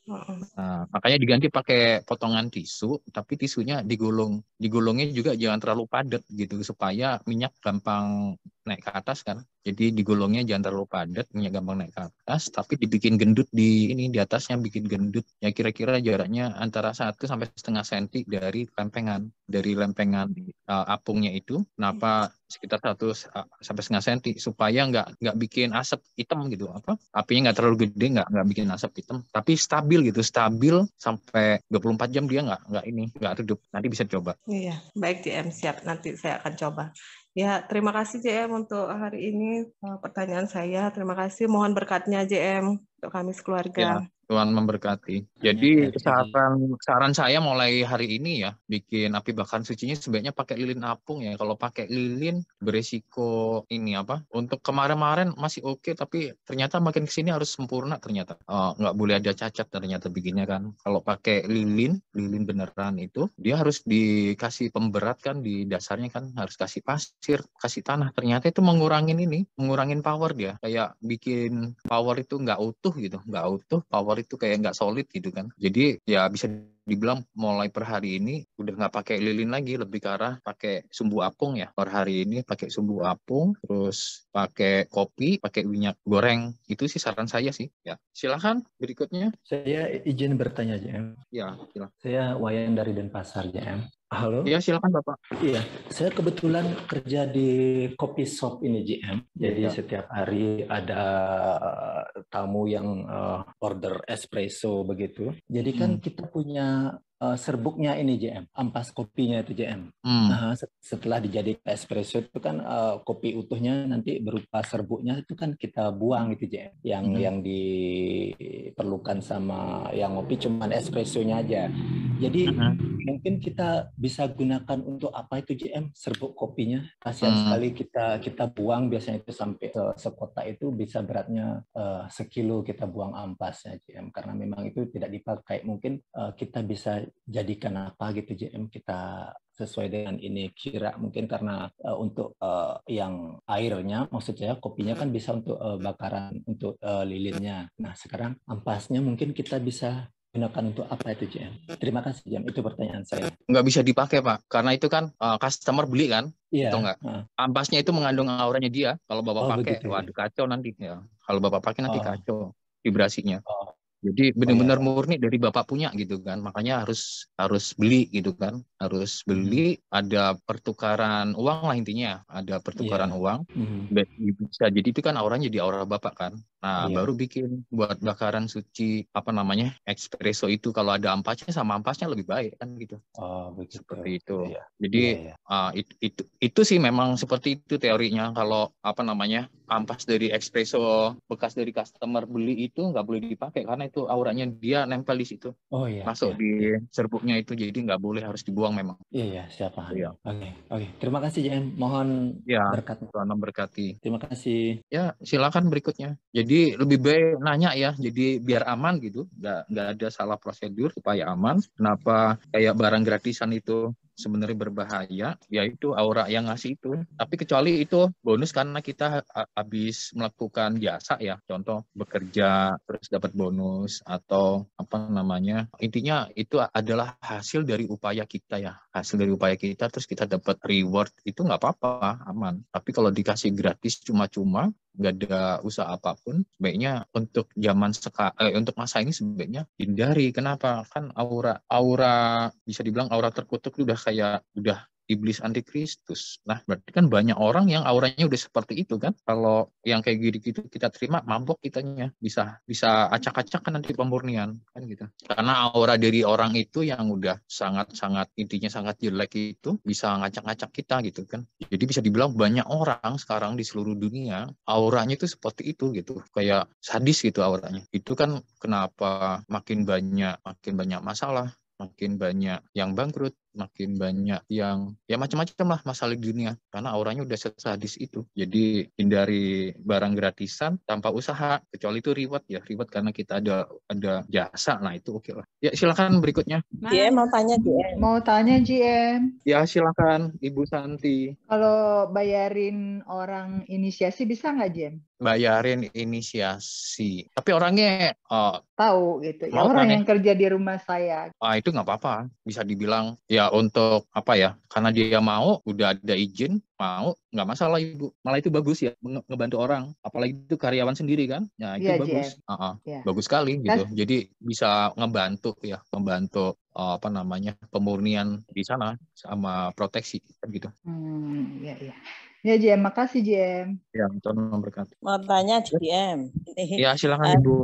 Nah, makanya diganti pakai potongan tisu, tapi tisunya digulung. Digulungnya juga jangan terlalu padat gitu supaya minyak gampang naik ke atas kan. Jadi digulungnya jangan terlalu padat, minyak gampang naik ke atas, tapi dibikin gendut di ini di atasnya bikin gendut. Ya kira-kira jaraknya antara satu sampai setengah senti dari lempengan, dari lempengan uh, apungnya itu. Kenapa sekitar 100 sampai setengah senti supaya nggak nggak bikin asap hitam gitu apa apinya nggak terlalu gede nggak nggak bikin asap hitam tapi stabil gitu stabil sampai 24 jam dia nggak nggak ini nggak redup nanti bisa coba iya baik DM siap nanti saya akan coba Ya, terima kasih JM untuk hari ini eh, pertanyaan saya. Terima kasih. Mohon berkatnya JM untuk kami sekeluarga. Ya. Tuhan memberkati. Jadi saran saran saya mulai hari ini ya bikin api bakar sucinya sebaiknya pakai lilin apung ya. Kalau pakai lilin beresiko ini apa? Untuk kemarin-kemarin masih oke okay, tapi ternyata makin kesini harus sempurna ternyata. Oh, nggak boleh ada cacat ternyata bikinnya kan. Kalau pakai lilin, lilin beneran itu dia harus dikasih pemberat kan di dasarnya kan harus kasih pasir, kasih tanah. Ternyata itu mengurangin ini, mengurangin power dia. Kayak bikin power itu nggak utuh gitu, nggak utuh power solid tuh kayak nggak solid gitu kan. Jadi ya bisa dibilang mulai per hari ini udah nggak pakai lilin lagi lebih ke arah pakai sumbu apung ya per hari ini pakai sumbu apung terus pakai kopi pakai minyak goreng itu sih saran saya sih ya silahkan berikutnya saya izin bertanya JM ya silahkan. saya Wayan dari Denpasar JM Halo. Ya silakan Bapak. Iya, saya kebetulan kerja di kopi shop ini GM. Jadi ya. setiap hari ada eh, tamu yang eh, order espresso begitu. Jadi kan hmm. kita punya uh, serbuknya ini JM, ampas kopinya itu JM. Hmm. Nah, setelah dijadikan espresso itu kan uh, kopi utuhnya nanti berupa serbuknya itu kan kita buang itu JM. Yang hmm. yang diperlukan sama yang ngopi cuman espressonya aja. Jadi uh-huh. mungkin kita bisa gunakan untuk apa itu JM serbuk kopinya. Kasihan hmm. sekali kita kita buang biasanya itu sampai se eh, sekotak itu bisa beratnya uh, sekilo kita buang ampasnya JM karena memang itu tidak dipakai. Mungkin uh, kita bisa jadikan apa gitu JM kita sesuai dengan ini kira mungkin karena uh, untuk uh, yang airnya maksudnya kopinya kan bisa untuk uh, bakaran untuk uh, lilinnya. Nah, sekarang ampasnya mungkin kita bisa gunakan untuk apa itu JM? Terima kasih JM, itu pertanyaan saya. Nggak bisa dipakai Pak, karena itu kan uh, customer beli kan, iya, atau enggak Uh. Ampasnya itu mengandung auranya dia, kalau Bapak oh, pakai, begitu, ya. waduh kacau nanti ya. Kalau Bapak pakai nanti oh. kacau vibrasinya. Oh. Jadi benar-benar oh, iya. murni dari bapak punya gitu kan. Makanya harus harus beli gitu kan. Harus beli hmm. ada pertukaran uang lah intinya, ada pertukaran yeah. uang. Mm. Bisa jadi itu kan auranya jadi aura bapak kan. Nah, yeah. baru bikin buat bakaran suci apa namanya? espresso itu kalau ada ampasnya sama ampasnya lebih baik kan gitu. Oh, begitu. Seperti itu. Yeah. Iya. Jadi yeah. Iya. Uh, ah, itu, itu itu sih memang seperti itu teorinya kalau apa namanya ampas dari espresso bekas dari customer beli itu nggak boleh dipakai karena itu auranya dia nempel di situ oh iya masuk iya. di serbuknya itu jadi nggak boleh harus dibuang memang iya, iya siapa iya oke okay, okay. terima kasih JM mohon ya, berkat Tuhan memberkati terima kasih ya silakan berikutnya jadi lebih baik nanya ya jadi biar aman gitu nggak nggak ada salah prosedur supaya aman kenapa kayak barang gratisan itu sebenarnya berbahaya yaitu aura yang ngasih itu tapi kecuali itu bonus karena kita habis melakukan jasa ya contoh bekerja terus dapat bonus atau apa namanya intinya itu adalah hasil dari upaya kita ya hasil dari upaya kita terus kita dapat reward itu nggak apa-apa aman tapi kalau dikasih gratis cuma-cuma nggak ada usaha apapun sebaiknya untuk zaman seka eh, untuk masa ini sebaiknya hindari kenapa kan aura aura bisa dibilang aura terkutuk itu udah kayak udah iblis Kristus, Nah, berarti kan banyak orang yang auranya udah seperti itu kan. Kalau yang kayak gini gitu kita terima, mampok kitanya. Bisa bisa acak-acakan nanti pemurnian kan gitu. Karena aura dari orang itu yang udah sangat-sangat intinya sangat jelek itu bisa ngacak-ngacak kita gitu kan. Jadi bisa dibilang banyak orang sekarang di seluruh dunia auranya itu seperti itu gitu. Kayak sadis gitu auranya. Itu kan kenapa makin banyak makin banyak masalah makin banyak yang bangkrut, makin banyak yang ya macam-macam lah masalah dunia karena auranya udah sesadis itu jadi hindari barang gratisan tanpa usaha kecuali itu reward ya reward karena kita ada ada jasa nah itu oke okay lah ya silakan berikutnya GM nah, mau tanya GM mau tanya GM ya silakan Ibu Santi kalau bayarin orang inisiasi bisa nggak GM bayarin inisiasi tapi orangnya uh, tahu gitu ya orang kan ya? yang ya. kerja di rumah saya ah itu nggak apa-apa bisa dibilang ya untuk apa ya karena dia mau udah ada izin mau nggak masalah ibu malah itu bagus ya ngebantu orang apalagi itu karyawan sendiri kan nah, iya, ya itu yeah, bagus iya. Uh -huh. Yeah. bagus sekali gitu jadi bisa ngebantu ya membantu eh, apa namanya pemurnian di sana sama proteksi gitu hmm, iya, ya ya Ya, JM. Makasih, JM. Ya, Tuhan memberkati. Mau tanya, JM. Ya, silakan, eh, Ibu.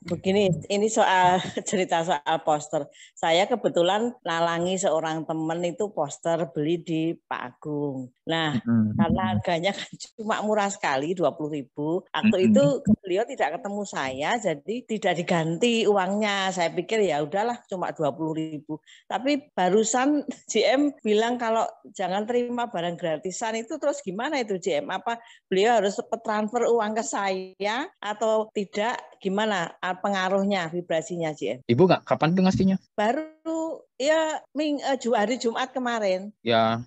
Begini, ini soal cerita soal poster. Saya kebetulan nalangi seorang teman itu poster beli di Pak Agung. Nah, mm-hmm. karena harganya kan cuma murah sekali, 20 ribu. Waktu mm-hmm. itu beliau tidak ketemu saya, jadi tidak diganti uangnya. Saya pikir ya udahlah cuma dua puluh ribu. Tapi barusan GM bilang kalau jangan terima barang gratisan itu terus gimana itu GM? Apa beliau harus transfer uang ke saya atau tidak? Gimana? pengaruhnya vibrasinya sih Ibu nggak kapan tuh ngasihnya? Baru ya ming, uh, hari Jumat kemarin. Ya,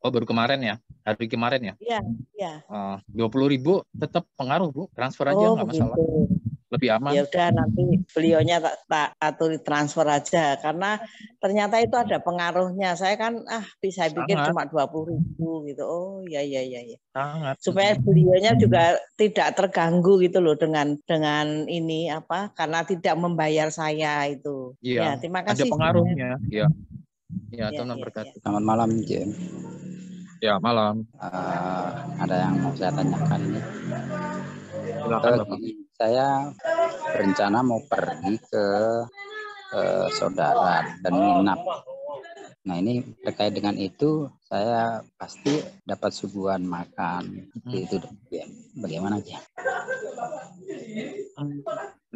oh baru kemarin ya? Hari kemarin ya? Iya, iya. Oh, dua puluh ribu tetap pengaruh bu, transfer aja oh, nggak oh, masalah. Gitu lebih aman. Ya udah nanti beliaunya tak, tak atur transfer aja karena ternyata itu ada pengaruhnya. Saya kan ah bisa bikin cuma dua puluh ribu gitu. Oh ya ya ya ya. Sangat. Supaya beliaunya juga tidak terganggu gitu loh dengan dengan ini apa karena tidak membayar saya itu. Iya. Ya, terima kasih. Ada pengaruhnya. Iya. Iya. ya, ya, ya. Selamat malam, Jim. Ya, malam. Uh, ada yang mau saya tanyakan ini. Silakan, Bapak. Eh, saya berencana mau pergi ke eh, saudara dan menginap. Nah ini terkait dengan itu saya pasti dapat suguhan makan hmm. itu ya, bagaimana ya?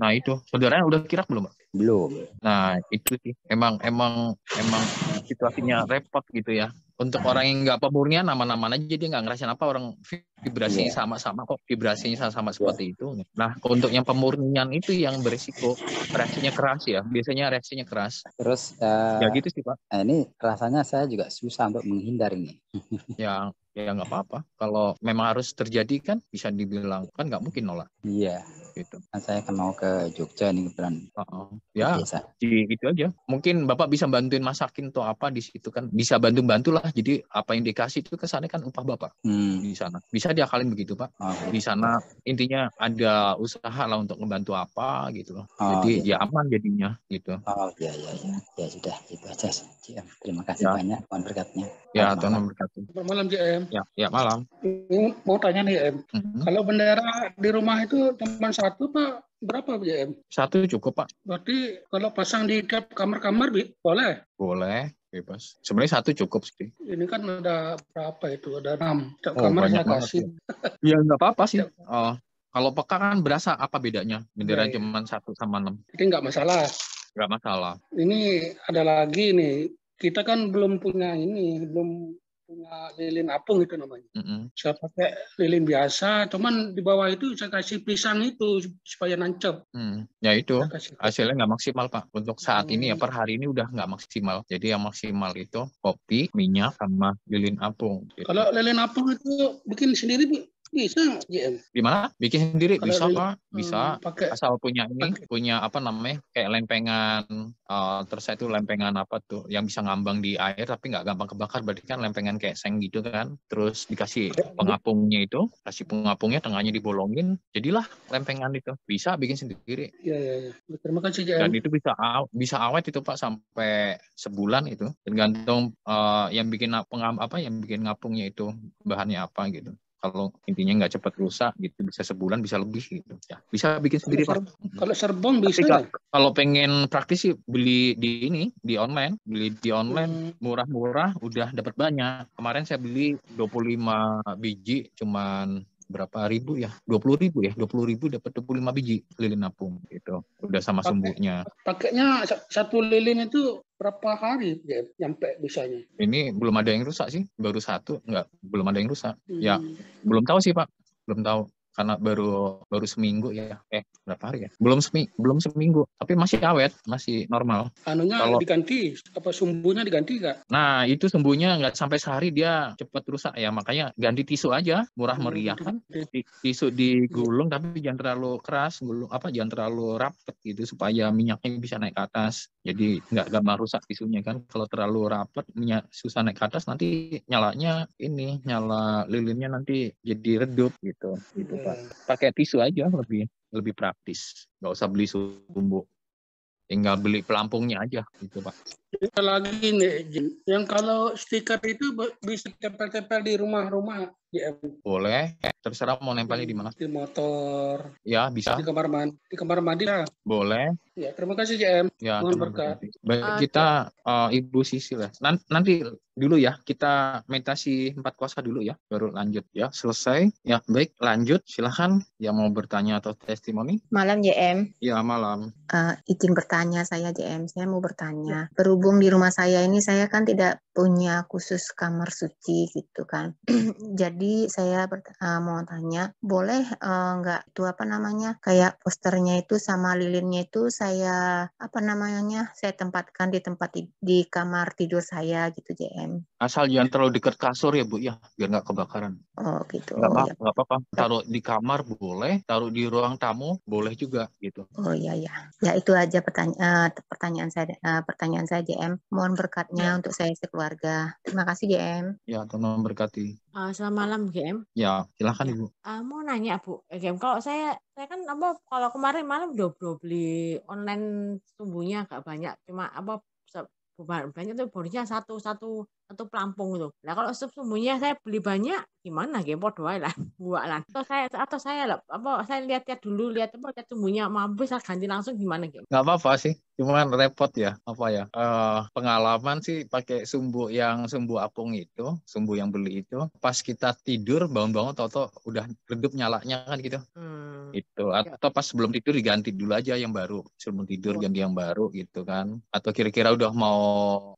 Nah itu saudaranya udah kira belum? Belum. Nah itu sih emang emang emang situasinya repot gitu ya untuk hmm. orang yang nggak pemurnian nama-nama aja dia nggak ngerasain apa orang vibrasinya sama-sama kok vibrasinya sama-sama iya. seperti itu. Nah untuk yang pemurnian itu yang berisiko reaksinya keras ya. Biasanya reaksinya keras. Terus uh, ya eh, gitu sih pak. Nah, ini rasanya saya juga susah untuk menghindar ini. Ya, ya nggak apa-apa. Kalau memang harus terjadi kan bisa dibilang kan nggak mungkin nolak. Iya. Yeah gitu. Nah, saya kan mau ke Jogja nih kebetulan. Oh, ya, Jadi di itu aja. Mungkin Bapak bisa bantuin masakin tuh apa di situ kan bisa bantu-bantu lah. Jadi apa yang dikasih itu kesannya kan upah Bapak hmm. di sana. Bisa diakalin begitu Pak. Oh, Di sana intinya ada usaha lah untuk membantu apa gitu loh. Oh, Jadi iya. ya aman jadinya gitu. Oh iya iya iya. Ya sudah itu aja. Terima kasih ya. banyak. Mohon berkatnya. Ya, Tuhan Selamat Malam JM. Ya, ya malam. Mau tanya nih, JM. Mm -hmm. Kalau bendera di rumah itu teman saya satu pak berapa BM Satu cukup pak. Berarti kalau pasang di tiap kamar-kamar boleh? Boleh bebas. Sebenarnya satu cukup sih. Ini kan ada berapa itu? Ada enam. Tiap oh, kamar saya kasih. Ya nggak apa-apa sih. Oh, kalau peka kan berasa apa bedanya? Bendera okay. cuma satu sama enam. Jadi nggak masalah. Nggak masalah. Ini ada lagi nih. Kita kan belum punya ini, belum punya lilin apung itu namanya. Mm-hmm. Saya pakai lilin biasa, cuman di bawah itu saya kasih pisang itu supaya nancep. Mm. Ya itu hasilnya nggak maksimal pak. Untuk saat mm. ini ya hmm. per hari ini udah nggak maksimal. Jadi yang maksimal itu kopi, minyak sama lilin apung. Gitu. Kalau lilin apung itu bikin sendiri bisa, JM. Gimana? Bikin sendiri bisa, Pak. Hmm, bisa. Hmm, pake, Asal punya ini, pake. punya apa namanya? Kayak lempengan uh, terus itu lempengan apa tuh yang bisa ngambang di air tapi nggak gampang kebakar. Berarti kan lempengan kayak seng gitu kan. Terus dikasih pengapungnya itu, kasih pengapungnya tengahnya dibolongin, jadilah lempengan itu. Bisa bikin sendiri. Iya, iya, iya. Terima kasih, JM. Dan itu bisa aw bisa awet itu, Pak, sampai sebulan itu. Tergantung uh, yang bikin pengam apa yang bikin ngapungnya itu bahannya apa gitu kalau intinya nggak cepat rusak gitu bisa sebulan bisa lebih gitu ya bisa bikin sendiri kalau, serb, kalau serbong bisa kalau, kalau pengen praktis sih beli di ini di online beli di online hmm. murah-murah udah dapat banyak kemarin saya beli 25 biji cuman berapa ribu ya? Dua puluh ribu ya? Dua puluh ribu dapat dua puluh lima biji lilin apung gitu. Udah sama Pake, sumbunya. Pakainya satu lilin itu berapa hari ya nyampe bisanya? Ini belum ada yang rusak sih, baru satu, Enggak, belum ada yang rusak. Ya, hmm. Ya belum tahu sih pak, belum tahu karena baru baru seminggu ya eh berapa hari ya belum semi belum seminggu tapi masih awet masih normal anunya Kalau, diganti apa sumbunya diganti nggak nah itu sumbunya nggak sampai sehari dia cepat rusak ya makanya ganti tisu aja murah hmm, meriah kan tisu digulung tapi jangan terlalu keras gulung apa jangan terlalu rapet gitu supaya minyaknya bisa naik ke atas jadi nggak gampang rusak tisunya kan kalau terlalu rapet minyak susah naik ke atas nanti nyalanya ini nyala lilinnya nanti jadi redup gitu gitu apa pakai tisu aja lebih lebih praktis nggak usah beli sumbu tinggal beli pelampungnya aja gitu pak lagi nih Jin. yang kalau stiker itu bisa tempel-tempel di rumah-rumah ya boleh terserah mau nempelnya di mana di motor ya bisa di kamar mandi di kamar mandi lah boleh ya terima kasih JM ya mohon berkat baik kita uh, ibu sisi lah nanti, nanti dulu ya kita meditasi empat kuasa dulu ya baru lanjut ya selesai ya baik lanjut silahkan yang mau bertanya atau testimoni malam JM ya malam uh, izin bertanya saya JM saya mau bertanya baru berhubung di rumah saya ini saya kan tidak punya khusus kamar suci gitu kan. Jadi saya uh, mau tanya, boleh uh, nggak itu apa namanya kayak posternya itu sama lilinnya itu saya apa namanya saya tempatkan di tempat di, di kamar tidur saya gitu JM. Asal jangan terlalu dekat kasur ya Bu ya, biar nggak kebakaran. Oh gitu. Nggak apa-apa, oh, ya. apa-apa. Taruh di kamar boleh, taruh di ruang tamu boleh juga gitu. Oh iya ya, ya itu aja pertanya eh, pertanyaan saya uh, pertanyaan saya JM. Mohon berkatnya ya. untuk saya sekeluarga keluarga. Terima kasih GM. Ya, Tuhan memberkati. Uh, selamat malam GM. Ya, silahkan ya. Ibu. Uh, mau nanya Bu, eh, GM kalau saya saya kan apa kalau kemarin malam udah, udah beli online tumbuhnya agak banyak, cuma apa banyak itu bornya satu satu atau pelampung tuh. Nah kalau sup sumbunya saya beli banyak, gimana? Gempor dua lah, buat lah. Atau saya atau saya lah, apa saya lihat-lihat dulu, lihat apa lihat sumbunya mampu saya ganti langsung gimana? Gempor? Gak apa-apa sih, cuman repot ya apa ya uh, pengalaman sih pakai sumbu yang sumbu apung itu sumbu yang beli itu pas kita tidur bangun-bangun toto udah redup nyalanya kan gitu hmm. itu atau pas sebelum tidur diganti dulu aja yang baru sebelum tidur oh. ganti yang baru gitu kan atau kira-kira udah mau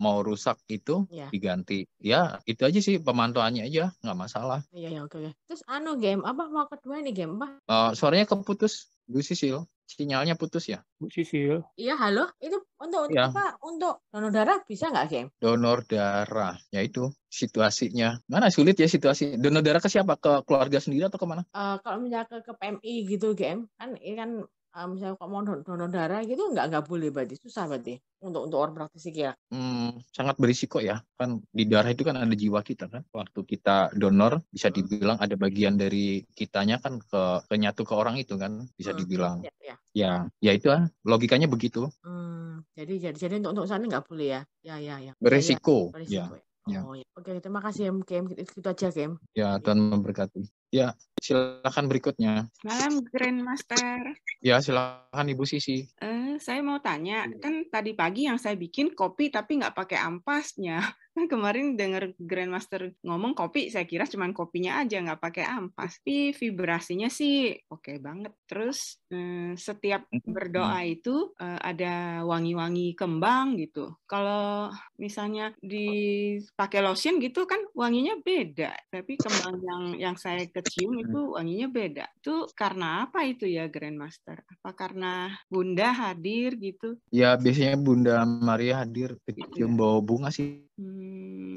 mau rusak itu ya. diganti ganti ya itu aja sih pemantauannya aja nggak masalah iya iya oke oke terus ano game apa mau kedua ini game apa uh, suaranya keputus Bu Sisil sinyalnya putus ya Bu Sisil iya halo itu untuk, untuk ya. apa untuk donor darah bisa nggak game donor darah ya itu situasinya mana sulit ya situasi donor darah ke siapa ke keluarga sendiri atau kemana uh, eh, kalau misalnya ke, ke PMI gitu game kan ini iya kan Ah, misalnya kok mau donor darah gitu nggak nggak boleh berarti susah berarti untuk untuk orang praktisi ya. Hmm, sangat berisiko ya kan di darah itu kan ada jiwa kita kan waktu kita donor bisa hmm. dibilang ada bagian dari kitanya kan ke kenyatu ke orang itu kan bisa hmm, dibilang. Hmm, ya, ya. ya ya itu kan logikanya begitu. Hmm, jadi jadi jadi untuk untuk sana nggak boleh ya ya ya ya. ya, ya. Berisiko. Ya, ya. Berisiko, ya. Ya. Oh, ya. Oke, terima kasih ya, Game. Itu aja, Kim. Ya, Tuhan memberkati. Ya, silakan berikutnya. Malam, Grandmaster. Ya, silakan Ibu Sisi. Uh, saya mau tanya, iya. kan tadi pagi yang saya bikin kopi tapi nggak pakai ampasnya. Kan kemarin dengar Grandmaster ngomong kopi, saya kira cuma kopinya aja nggak pakai ampas. Tapi vibrasinya sih oke okay banget. Terus eh, setiap berdoa itu eh, ada wangi-wangi kembang gitu. Kalau misalnya dipakai lotion gitu kan wanginya beda, tapi kembang yang yang saya kecium itu wanginya beda. Itu karena apa itu ya Grandmaster? Apa karena Bunda hadir gitu? Ya biasanya Bunda Maria hadir gitu kecium ya. bawa bunga sih. Hmm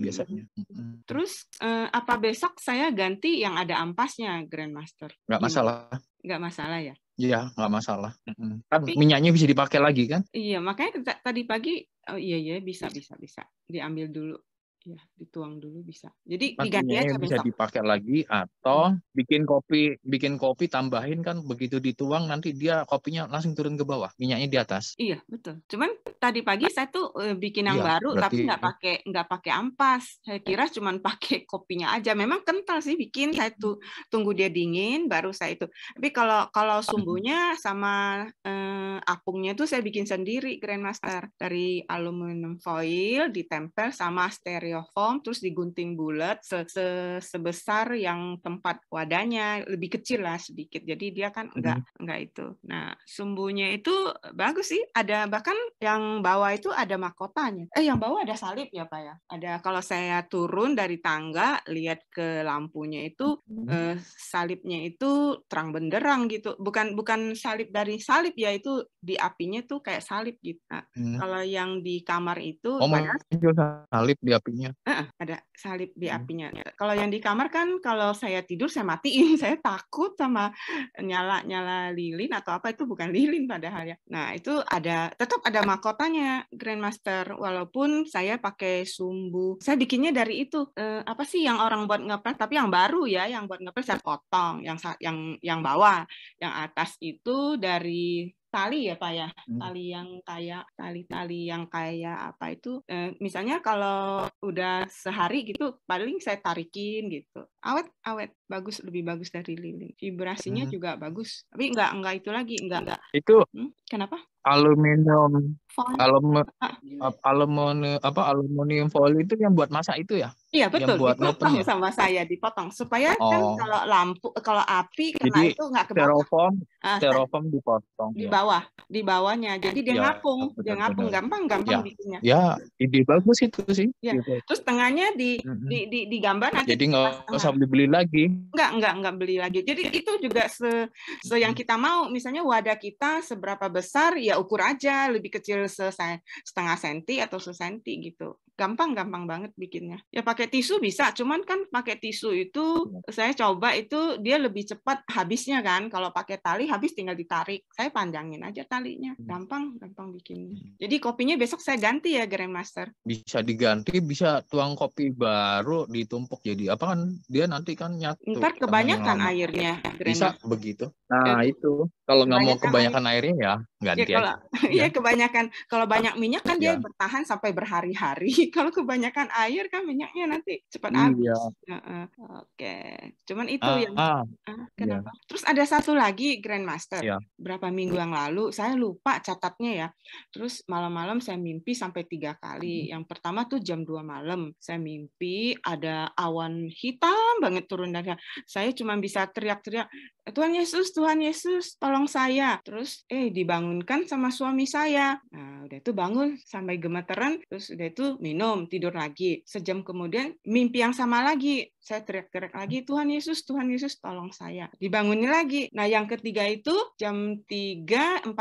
Biasanya. Terus uh, apa besok saya ganti yang ada ampasnya Grandmaster? Gak iya. masalah. Gak masalah ya? Iya, gak masalah. Tapi, minyaknya bisa dipakai lagi kan? Iya, makanya tadi pagi oh iya iya bisa bisa bisa diambil dulu ya dituang dulu bisa. Jadi diganti aja bisa besok. dipakai lagi atau hmm. bikin kopi, bikin kopi tambahin kan begitu dituang nanti dia kopinya langsung turun ke bawah, minyaknya di atas. Iya betul. Cuman tadi pagi saya tuh e, bikin yang iya, baru berarti... tapi nggak ya. pakai nggak pakai ampas. Saya kira cuma pakai kopinya aja. Memang kental sih bikin. Saya iya. tuh tunggu dia dingin baru saya itu. Tapi kalau kalau sumbunya sama eh, apungnya tuh saya bikin sendiri Grandmaster dari aluminium foil ditempel sama stereo form terus digunting bulat se -se sebesar yang tempat wadahnya lebih kecil lah sedikit jadi dia kan enggak mm -hmm. enggak itu nah sumbunya itu bagus sih ada bahkan yang bawah itu ada mahkotanya eh yang bawah ada salib ya pak ya ada kalau saya turun dari tangga lihat ke lampunya itu mm -hmm. eh, salibnya itu terang benderang gitu bukan bukan salib dari salib ya itu di apinya tuh kayak salib gitu nah, mm -hmm. kalau yang di kamar itu oh, salib di apinya apinya. Uh, ada salib di hmm. apinya. Kalau yang di kamar kan kalau saya tidur saya matiin, saya takut sama nyala-nyala lilin atau apa itu bukan lilin padahal ya. Nah, itu ada tetap ada mahkotanya Grandmaster walaupun saya pakai sumbu. Saya bikinnya dari itu uh, apa sih yang orang buat ngepres tapi yang baru ya, yang buat ngepres saya potong, yang yang yang bawah, yang atas itu dari tali ya pak ya hmm. tali yang kayak tali-tali yang kayak apa itu eh, misalnya kalau udah sehari gitu paling saya tarikin gitu awet awet bagus lebih bagus dari lilin vibrasinya hmm. juga bagus tapi nggak nggak itu lagi nggak nggak itu hmm? kenapa aluminium Foil. Alum, ah. apa aluminium foil itu yang buat masak itu ya? Iya betul. Yang buat dipotong ya? sama saya dipotong supaya kan oh. kan kalau lampu kalau api kena Jadi, itu nggak kebakar. Styrofoam, ah. dipotong. Di ya? bawah, ya. di bawahnya. Jadi dia ya, ngapung, betul, dia ngapung gampang gampang ya. bikinnya. Ya, ide bagus itu sih. Ya. Terus tengahnya di, di di digambar nanti. Jadi nggak usah beli beli lagi. Nggak nggak nggak beli lagi. Jadi itu juga se, se yang kita mau. Misalnya wadah kita seberapa besar ya ukur aja. Lebih kecil se setengah senti atau sesenti gitu gampang-gampang banget bikinnya. Ya pakai tisu bisa, cuman kan pakai tisu itu iya. saya coba itu dia lebih cepat habisnya kan. Kalau pakai tali habis tinggal ditarik. Saya panjangin aja talinya. Hmm. Gampang, gampang bikinnya. Hmm. Jadi kopinya besok saya ganti ya Grandmaster. Bisa diganti, bisa tuang kopi baru ditumpuk jadi apa kan dia nanti kan nyatu. Ntar kebanyakan airnya. Bisa begitu. Nah itu kalau nggak mau kebanyakan air. airnya ya, ya ganti. Ya, kalau, ya. ya kebanyakan. Kalau banyak minyak kan iya. dia bertahan sampai berhari-hari kalau kebanyakan air kan minyaknya nanti cepat iya. habis. Iya. Uh, Oke, okay. cuman itu uh, yang uh, uh, kenapa? Iya. Terus ada satu lagi Grandmaster. Iya. Berapa minggu yang lalu saya lupa catatnya ya. Terus malam-malam saya mimpi sampai tiga kali. Mm. Yang pertama tuh jam 2 malam saya mimpi ada awan hitam banget turun dari saya cuma bisa teriak-teriak Tuhan Yesus, Tuhan Yesus, tolong saya. Terus eh dibangunkan sama suami saya. Nah, udah itu bangun sampai gemeteran, terus udah itu minum, tidur lagi. Sejam kemudian mimpi yang sama lagi. Saya teriak-teriak lagi, Tuhan Yesus, Tuhan Yesus tolong saya. Dibangunin lagi. Nah yang ketiga itu jam 3.45.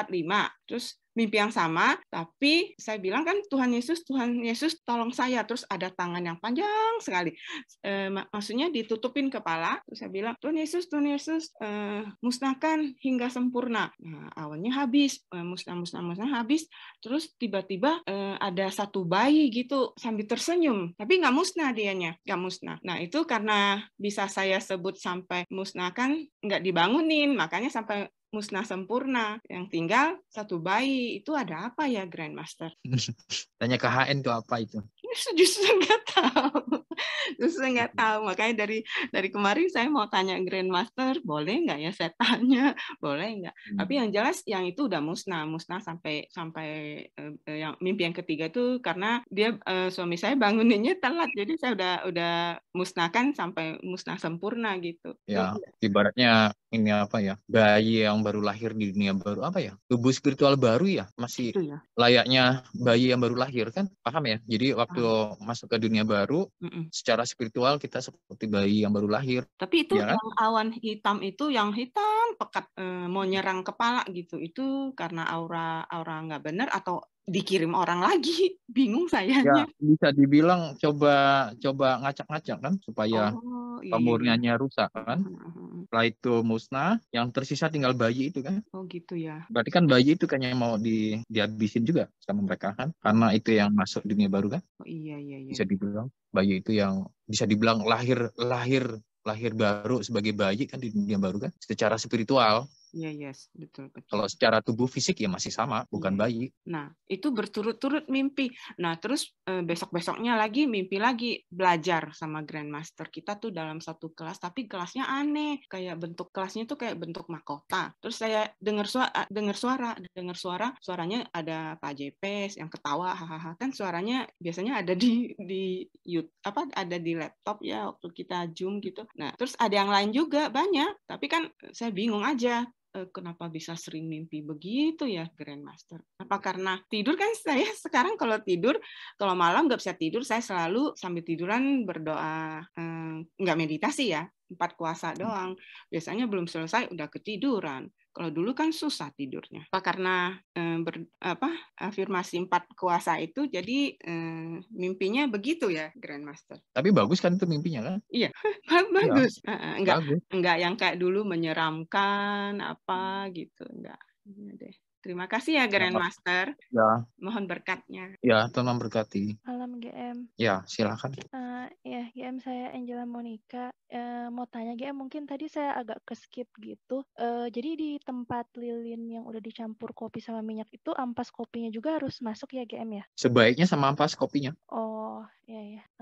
Terus mimpi yang sama, tapi saya bilang kan Tuhan Yesus, Tuhan Yesus tolong saya. Terus ada tangan yang panjang sekali. E, eh, mak maksudnya ditutupin kepala. Terus saya bilang, Tuhan Yesus, Tuhan Yesus, e, musnahkan hingga sempurna. Nah, awalnya habis, e, musnah, musnah, musnah habis. Terus tiba-tiba e, ada satu bayi gitu sambil tersenyum. Tapi nggak musnah dianya, nggak musnah. Nah, itu karena bisa saya sebut sampai musnahkan, nggak dibangunin. Makanya sampai musnah sempurna. Yang tinggal satu bayi. Itu ada apa ya Grandmaster? Tanya ke HN itu apa itu? Justru nggak tahu saya nggak tahu makanya dari dari kemarin saya mau tanya grandmaster boleh nggak ya saya tanya boleh nggak hmm. tapi mm. yang jelas yang itu udah musnah musnah sampai sampai uh, yang mimpi yang ketiga tuh karena dia uh, suami saya banguninnya telat jadi saya udah udah musnahkan sampai musnah sempurna gitu ya ibaratnya ini apa ya bayi yang baru lahir di dunia baru apa ya tubuh spiritual baru ya masih ya. layaknya bayi yang baru lahir kan paham ya jadi waktu ah. masuk ke dunia baru mm -mm. secara spiritual spiritual kita seperti bayi yang baru lahir. Tapi itu ya kan? awan hitam itu yang hitam pekat e, mau nyerang kepala gitu. Itu karena aura aura nggak benar atau dikirim orang lagi bingung saya ya, bisa dibilang coba coba ngacak-ngacak kan supaya oh, iya. pemurniannya rusak kan uh setelah itu musnah yang tersisa tinggal bayi itu kan oh gitu ya berarti kan bayi itu kayaknya mau di dihabisin juga sama mereka kan karena itu yang masuk dunia baru kan oh, iya iya iya bisa dibilang bayi itu yang bisa dibilang lahir lahir lahir baru sebagai bayi kan di dunia baru kan secara spiritual Iya yes, betul, betul. Kalau secara tubuh fisik ya masih sama, bukan yeah. bayi. Nah, itu berturut-turut mimpi. Nah, terus eh, besok-besoknya lagi mimpi lagi belajar sama grandmaster kita tuh dalam satu kelas, tapi kelasnya aneh, kayak bentuk kelasnya tuh kayak bentuk mahkota. Terus saya dengar eh, suara, dengar suara, dengar suara, suaranya ada Pak JPS yang ketawa, hahaha. Kan suaranya biasanya ada di di YouTube, apa ada di laptop ya waktu kita zoom gitu. Nah, terus ada yang lain juga banyak, tapi kan eh, saya bingung aja Eh, kenapa bisa sering mimpi begitu ya Grandmaster? Apa karena tidur kan saya sekarang kalau tidur, kalau malam nggak bisa tidur, saya selalu sambil tiduran berdoa, eh, nggak meditasi ya, empat kuasa hmm. doang. Biasanya belum selesai udah ketiduran. Kalau dulu kan susah tidurnya. Apa karena eh, ber, apa afirmasi empat kuasa itu jadi eh, mimpinya begitu ya Grandmaster. Tapi bagus kan itu mimpinya kan? Iya, ya. bagus. Ya. enggak enggak yang kayak dulu menyeramkan apa gitu enggak. Iya deh. Terima kasih ya Grandmaster. Ya. Mohon berkatnya. Ya, Tuhan memberkati. Salam GM. Ya, silakan. Uh, ya, GM saya Angela Monica. Uh, mau tanya GM, mungkin tadi saya agak keskip gitu. Uh, jadi di tempat lilin yang udah dicampur kopi sama minyak itu ampas kopinya juga harus masuk ya GM ya? Sebaiknya sama ampas kopinya. Oh,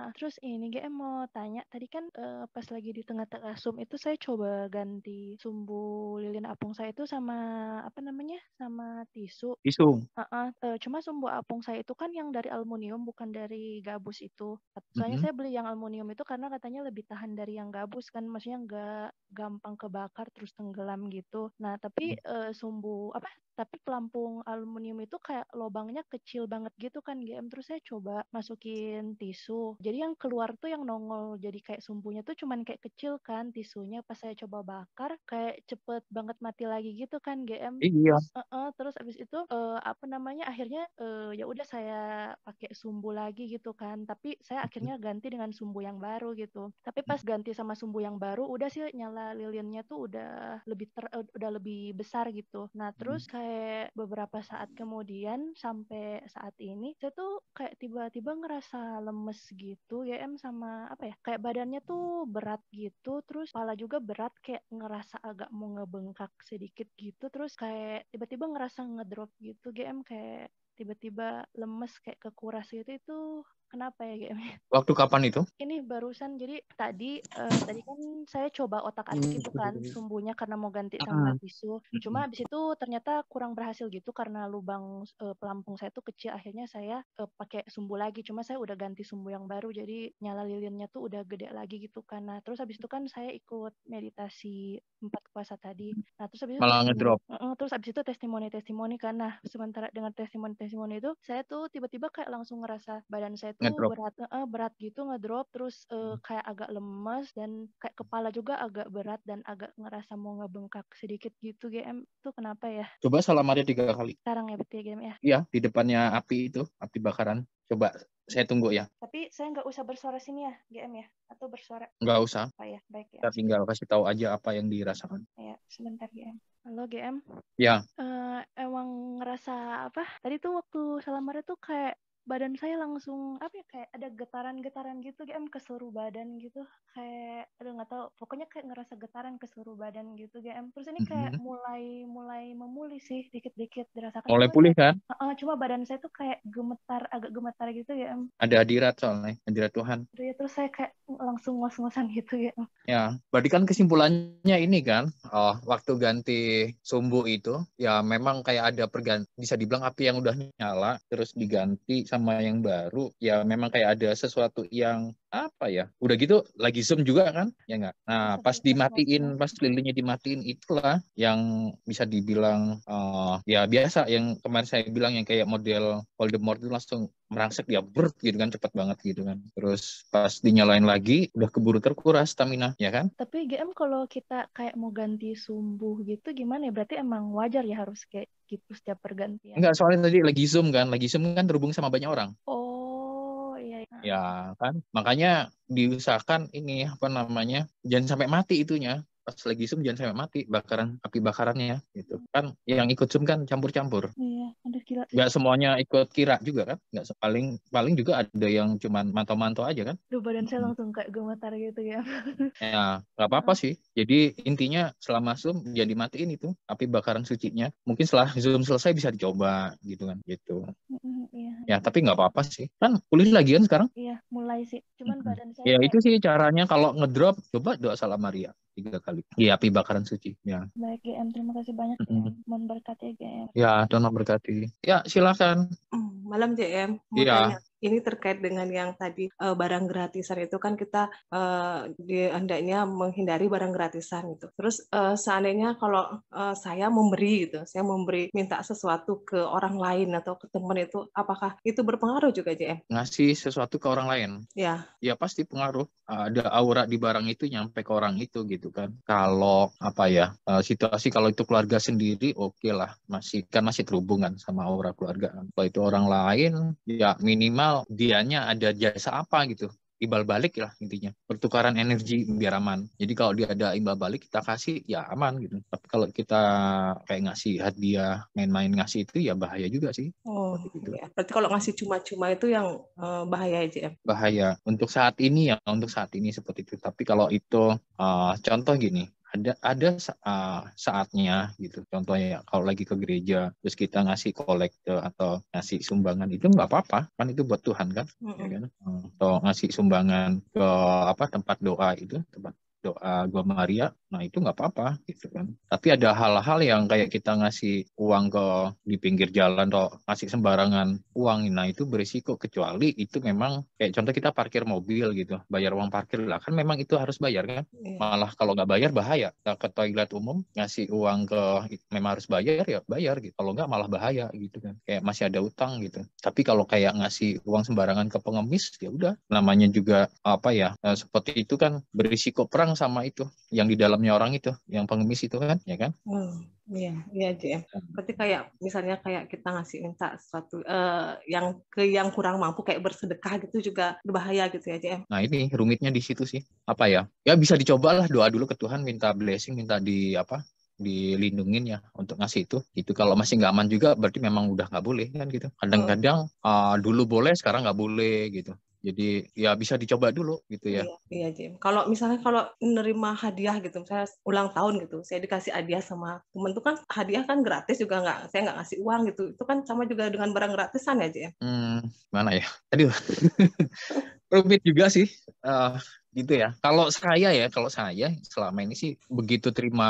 Nah, terus ini gue mau tanya, tadi kan uh, pas lagi di tengah-tengah sum itu saya coba ganti sumbu lilin apung saya itu sama apa namanya? sama tisu. Tisu. Uh -uh, uh, cuma sumbu apung saya itu kan yang dari aluminium bukan dari gabus itu. Soalnya mm -hmm. saya beli yang aluminium itu karena katanya lebih tahan dari yang gabus kan maksudnya nggak gampang kebakar terus tenggelam gitu. Nah, tapi uh, sumbu apa tapi pelampung aluminium itu kayak lobangnya kecil banget gitu kan GM terus saya coba masukin tisu jadi yang keluar tuh yang nongol jadi kayak sumpunya tuh cuman kayak kecil kan tisunya pas saya coba bakar kayak cepet banget mati lagi gitu kan GM iya terus, uh -uh, terus abis itu uh, apa namanya akhirnya uh, ya udah saya pakai sumbu lagi gitu kan tapi saya akhirnya ganti dengan sumbu yang baru gitu tapi mm. pas ganti sama sumbu yang baru udah sih nyala lilinnya tuh udah lebih ter uh, udah lebih besar gitu nah terus kayak sampai beberapa saat kemudian sampai saat ini saya tuh kayak tiba-tiba ngerasa lemes gitu ya em sama apa ya kayak badannya tuh berat gitu terus kepala juga berat kayak ngerasa agak mau ngebengkak sedikit gitu terus kayak tiba-tiba ngerasa ngedrop gitu GM ya kayak tiba-tiba lemes kayak kekuras gitu itu kenapa ya GM? Waktu kapan itu? Ini barusan jadi tadi uh, tadi kan saya coba otak atik hmm, itu kan sumbunya karena mau ganti uh-huh. tisu. Hmm, Cuma hmm. abis itu ternyata kurang berhasil gitu karena lubang uh, pelampung saya tuh kecil. Akhirnya saya uh, pakai sumbu lagi. Cuma saya udah ganti sumbu yang baru jadi nyala lilinnya tuh udah gede lagi gitu kan. Nah, terus abis itu kan saya ikut meditasi empat kuasa tadi. Nah, terus abis itu malah ngedrop. Uh, terus habis itu testimoni-testimoni Karena sementara dengan testimoni-testimoni itu saya tuh tiba-tiba kayak langsung ngerasa badan saya Iya, ngedrop. berat uh, berat gitu ngedrop terus uh, hmm. kayak agak lemas dan kayak hmm. kepala juga agak berat dan agak ngerasa mau ngebengkak sedikit gitu GM tuh kenapa ya coba salam aja tiga kali sekarang ya berarti ya GM ya iya di depannya api itu api bakaran coba saya tunggu ya. Tapi saya nggak usah bersuara sini ya, GM ya, atau bersuara? Nggak usah. oh, ya, baik ya. Kita tinggal kasih tahu aja apa yang dirasakan. Ya, sebentar GM. Halo GM. Ya. Uh, emang ngerasa apa? Tadi tuh waktu salamarnya tuh kayak badan saya langsung apa ya kayak ada getaran-getaran gitu gem ke seluruh badan gitu kayak aduh nggak tahu pokoknya kayak ngerasa getaran ke seluruh badan gitu GM terus ini kayak mm-hmm. mulai mulai memulih sih dikit-dikit dirasakan mulai pulih kan uh, uh, banget oh, cuma badan saya tuh kayak gemetar agak gemetar gitu ya ada hadirat soalnya hadirat Tuhan gitu ya, terus saya kayak langsung ngos-ngosan gitu ya em. ya berarti kan kesimpulannya ini kan oh, waktu ganti sumbu itu ya memang kayak ada perganti bisa dibilang api yang udah nyala terus diganti sama yang baru ya memang kayak ada sesuatu yang apa ya udah gitu lagi zoom juga kan ya enggak nah iya, pas dimatiin pas lilinnya dimatiin itulah yang bisa dibilang uh, ya biasa yang kemarin saya bilang yang kayak model Voldemort itu langsung merangsek dia ber gitu kan cepat banget gitu kan terus pas dinyalain lagi udah keburu terkuras stamina ya kan tapi GM kalau kita kayak mau ganti sumbu gitu gimana ya berarti emang wajar ya harus kayak gitu setiap pergantian enggak soalnya tadi lagi zoom kan lagi zoom kan terhubung sama banyak orang oh Ya kan, makanya diusahakan ini apa namanya, jangan sampai mati itunya pas lagi sum jangan sampai mati bakaran api bakarannya ya gitu kan yang ikut sum kan campur-campur iya ada kira. nggak semuanya ikut kira juga kan nggak paling paling juga ada yang cuman mantau-mantau aja kan Duh, badan saya langsung kayak gemetar gitu ya ya nggak apa-apa sih jadi intinya selama sum jadi matiin itu api bakaran sucinya mungkin setelah zoom selesai bisa dicoba gitu kan gitu iya, ya tapi nggak apa-apa sih kan kuliah lagi kan sekarang iya mulai sih cuman badan saya ya kayak... itu sih caranya kalau ngedrop coba doa salam Maria tiga kali kali di iya, api bakaran suci. Ya. Baik GM, terima kasih banyak. Mm -hmm. Ya. Mohon GM. Ya, Tuhan memberkati. Ya, silakan. Mm, malam GM. Iya ini terkait dengan yang tadi uh, barang gratisan itu kan kita uh, hendaknya menghindari barang gratisan itu. Terus uh, seandainya kalau uh, saya memberi itu, saya memberi minta sesuatu ke orang lain atau ke teman itu apakah itu berpengaruh juga JM? Ngasih sesuatu ke orang lain? Ya. Ya pasti pengaruh. Ada aura di barang itu nyampe ke orang itu gitu kan. Kalau apa ya uh, situasi kalau itu keluarga sendiri oke okay lah masih kan masih terhubungan sama aura keluarga. Kalau itu orang lain ya minimal misal dianya ada jasa apa gitu imbal balik lah intinya pertukaran energi biar aman jadi kalau dia ada imbal balik kita kasih ya aman gitu tapi kalau kita kayak ngasih hadiah main-main ngasih itu ya bahaya juga sih oh gitu. ya. berarti kalau ngasih cuma-cuma itu yang uh, bahaya aja ya bahaya untuk saat ini ya untuk saat ini seperti itu tapi kalau itu uh, contoh gini ada ada ah, saatnya gitu contohnya ya, kalau lagi ke gereja terus kita ngasih kolektor atau ngasih sumbangan itu nggak apa-apa kan itu buat Tuhan kan, mm -hmm. kan? atau ngasih sumbangan ke apa tempat doa itu tempat doa gua Maria, nah itu nggak apa-apa gitu kan. Tapi ada hal-hal yang kayak kita ngasih uang ke di pinggir jalan atau ngasih sembarangan uang, nah itu berisiko kecuali itu memang kayak contoh kita parkir mobil gitu, bayar uang parkir lah kan memang itu harus bayar kan. Iya. Malah kalau nggak bayar bahaya. nah, ke toilet umum ngasih uang ke memang harus bayar ya bayar gitu. Kalau nggak malah bahaya gitu kan. Kayak masih ada utang gitu. Tapi kalau kayak ngasih uang sembarangan ke pengemis ya udah namanya juga apa ya eh, seperti itu kan berisiko perang sama itu, yang di dalamnya orang itu, yang pengemis itu kan, ya kan? Hmm, iya, aja iya ya. Hmm. Berarti kayak misalnya kayak kita ngasih minta sesuatu uh, yang ke yang kurang mampu kayak bersedekah gitu juga berbahaya gitu ya, JM. Ya? Nah, ini rumitnya di situ sih. Apa ya? Ya bisa dicobalah doa dulu ke Tuhan minta blessing, minta di apa? dilindungin ya untuk ngasih itu itu kalau masih nggak aman juga berarti memang udah nggak boleh kan gitu kadang-kadang uh, dulu boleh sekarang nggak boleh gitu jadi ya bisa dicoba dulu gitu ya. Iya, iya Jim. Kalau misalnya kalau menerima hadiah gitu, misalnya ulang tahun gitu, saya dikasih hadiah sama temen tuh kan hadiah kan gratis juga nggak, saya nggak ngasih uang gitu. Itu kan sama juga dengan barang gratisan ya Jim. Hmm, mana ya? Aduh. rumit juga sih. Uh, gitu ya. Kalau saya ya, kalau saya selama ini sih begitu terima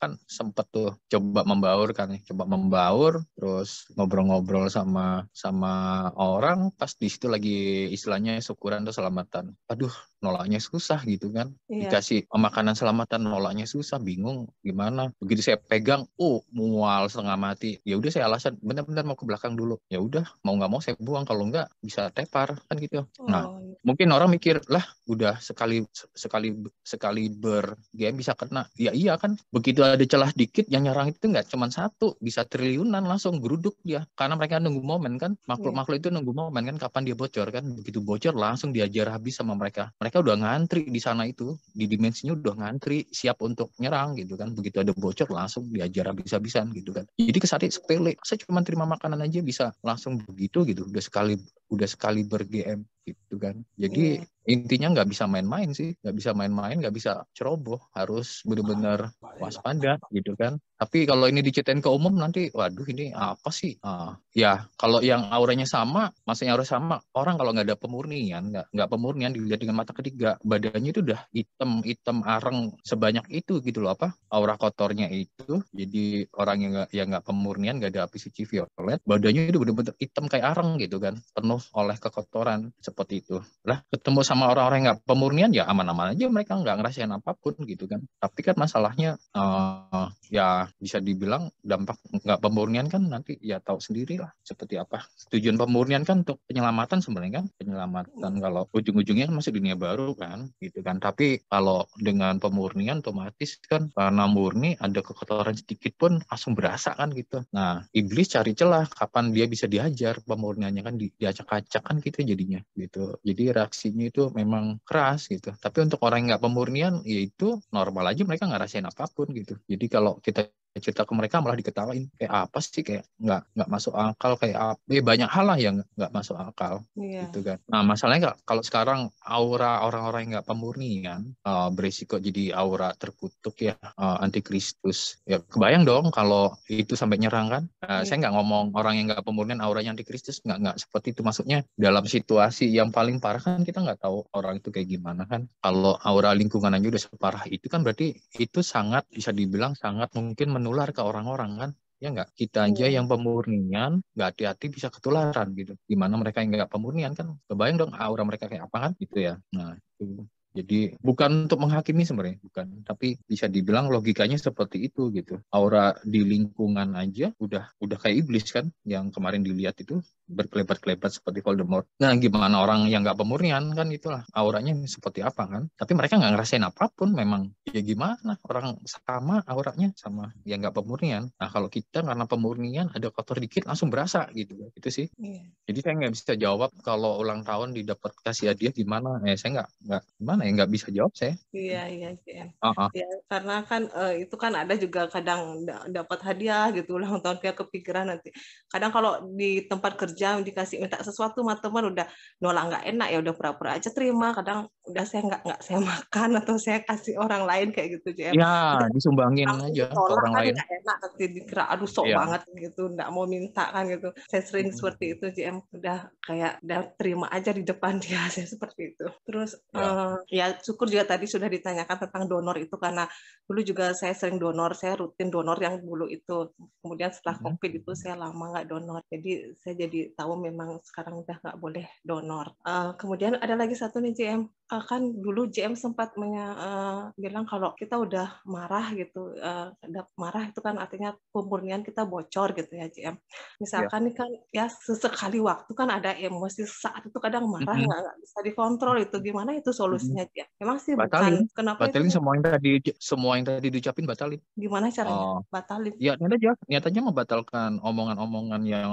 kan sempet tuh coba membaur kan, ya, coba membaur, terus ngobrol-ngobrol sama sama orang, pas di situ lagi istilahnya syukuran atau selamatan. Aduh, nolaknya susah gitu kan iya. dikasih makanan selamatan nolaknya susah bingung gimana begitu saya pegang oh mual setengah mati ya udah saya alasan benar-benar mau ke belakang dulu ya udah mau nggak mau saya buang kalau nggak bisa tepar kan gitu nah, oh. nah mungkin orang mikir lah udah sekali sekali sekali ber game bisa kena ya iya kan begitu ada celah dikit yang nyerang itu nggak cuma satu bisa triliunan langsung geruduk dia karena mereka nunggu momen kan iya. makhluk-makhluk itu nunggu momen kan kapan dia bocor kan begitu bocor langsung diajar habis sama mereka mereka mereka udah ngantri di sana itu di dimensinya udah ngantri siap untuk nyerang gitu kan begitu ada bocor langsung diajar habis-habisan gitu kan jadi kesannya sepele saya cuma terima makanan aja bisa langsung begitu gitu udah sekali udah sekali ber GM gitu kan jadi yeah. intinya nggak bisa main-main sih nggak bisa main-main nggak bisa ceroboh harus benar-benar ah, waspada gitu kan tapi kalau ini diceritain ke umum nanti waduh ini apa sih ah, ya kalau yang auranya sama maksudnya aura sama orang kalau nggak ada pemurnian nggak nggak pemurnian dilihat dengan mata ketiga badannya itu udah hitam hitam areng sebanyak itu gitu loh apa aura kotornya itu jadi orang yang nggak yang nggak pemurnian nggak ada api suci violet badannya itu benar-benar hitam kayak areng gitu kan penuh oleh kekotoran seperti itu lah ketemu sama orang-orang yang nggak pemurnian ya aman-aman aja mereka nggak ngerasain apapun gitu kan tapi kan masalahnya uh, ya bisa dibilang dampak nggak pemurnian kan nanti ya tahu sendiri lah seperti apa tujuan pemurnian kan untuk penyelamatan sebenarnya kan penyelamatan kalau ujung-ujungnya kan masih dunia baru kan gitu kan tapi kalau dengan pemurnian otomatis kan karena murni ada kekotoran sedikit pun langsung berasa kan gitu nah iblis cari celah kapan dia bisa dihajar pemurniannya kan diacak-acak kan gitu jadinya gitu. Jadi reaksinya itu memang keras gitu. Tapi untuk orang yang nggak pemurnian, yaitu normal aja mereka nggak rasain apapun gitu. Jadi kalau kita cerita ke mereka malah diketawain kayak apa sih kayak nggak nggak masuk akal kayak apa ya, eh, banyak hal lah yang nggak masuk akal yeah. gitu kan nah masalahnya kalau sekarang aura orang-orang yang nggak pemurni kan uh, berisiko jadi aura terkutuk ya uh, eh, kristus ya kebayang dong kalau itu sampai nyerang kan uh, yeah. Iya. saya nggak ngomong orang yang nggak pemurnian auranya kristus nggak nggak seperti itu maksudnya dalam situasi yang paling parah kan kita nggak tahu orang itu kayak gimana kan kalau aura lingkungan aja udah separah itu kan berarti itu sangat bisa dibilang sangat mungkin menular ke orang-orang kan ya nggak kita iya. aja yang pemurnian nggak hati-hati bisa ketularan gitu gimana mereka yang nggak pemurnian kan kebayang dong aura mereka kayak apa kan gitu ya nah itu jadi bukan untuk menghakimi sebenarnya, bukan. Tapi bisa dibilang logikanya seperti itu gitu. Aura di lingkungan aja udah udah kayak iblis kan, yang kemarin dilihat itu berkelebat-kelebat seperti Voldemort. Nah gimana orang yang nggak pemurnian kan itulah auranya seperti apa kan. Tapi mereka nggak ngerasain apapun memang. Ya gimana orang sama auranya sama yang nggak pemurnian. Nah kalau kita karena pemurnian ada kotor dikit langsung berasa gitu. Itu sih. Yeah. Jadi saya nggak bisa jawab kalau ulang tahun didapat kasih hadiah gimana. Eh saya nggak nggak gimana gimana ya nggak bisa jawab saya. Iya iya iya. Uh-uh. Ya, karena kan uh, itu kan ada juga kadang dapat hadiah gitu ulang tahun pihak kepikiran nanti. Kadang kalau di tempat kerja dikasih minta sesuatu sama teman udah nolak nggak enak ya udah pura-pura aja terima. Kadang udah saya nggak nggak saya makan atau saya kasih orang lain kayak gitu JM. Ya disumbangin aja ke orang kan lain. Gak enak nanti dikira aduh sok ya. banget gitu nggak mau minta kan gitu. Saya sering hmm. seperti itu JM udah kayak udah terima aja di depan dia saya seperti itu. Terus ya ya syukur juga tadi sudah ditanyakan tentang donor itu karena dulu juga saya sering donor, saya rutin donor yang dulu itu. Kemudian setelah hmm. COVID itu saya lama nggak donor, jadi saya jadi tahu memang sekarang udah nggak boleh donor. Uh, kemudian ada lagi satu nih Cm. Eh, kan dulu JM sempat menya, uh, bilang kalau kita udah marah gitu, uh, marah itu kan artinya pemurnian kita bocor gitu ya JM. Iya. Misalkan yeah. nih kan ya sesekali waktu kan ada emosi saat itu kadang marah nggak mm -hmm. bisa dikontrol itu gimana itu solusinya mm -hmm. JM? Memang sih batalin. bukan. Kenapa? Batalin itu? semua yang tadi semua yang tadi diucapin batalin. Gimana caranya? Oh. Batalin. Ya nyatanya nyatanya membatalkan omongan-omongan yang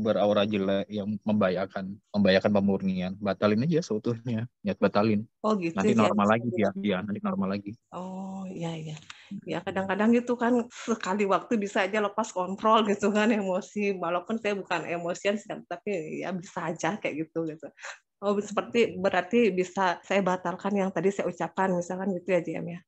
beraura jelek yang membahayakan membahayakan pemurnian. Batalin aja seutuhnya. Niat batalin dikumpulin. Oh gitu. Nanti ya. normal ya. lagi dia, ya, nanti normal lagi. Oh iya iya. Ya kadang-kadang gitu kan sekali waktu bisa aja lepas kontrol gitu kan emosi. Walaupun saya bukan emosian tapi ya bisa aja kayak gitu gitu. Oh, seperti berarti bisa saya batalkan yang tadi saya ucapkan misalkan gitu ya GM ya.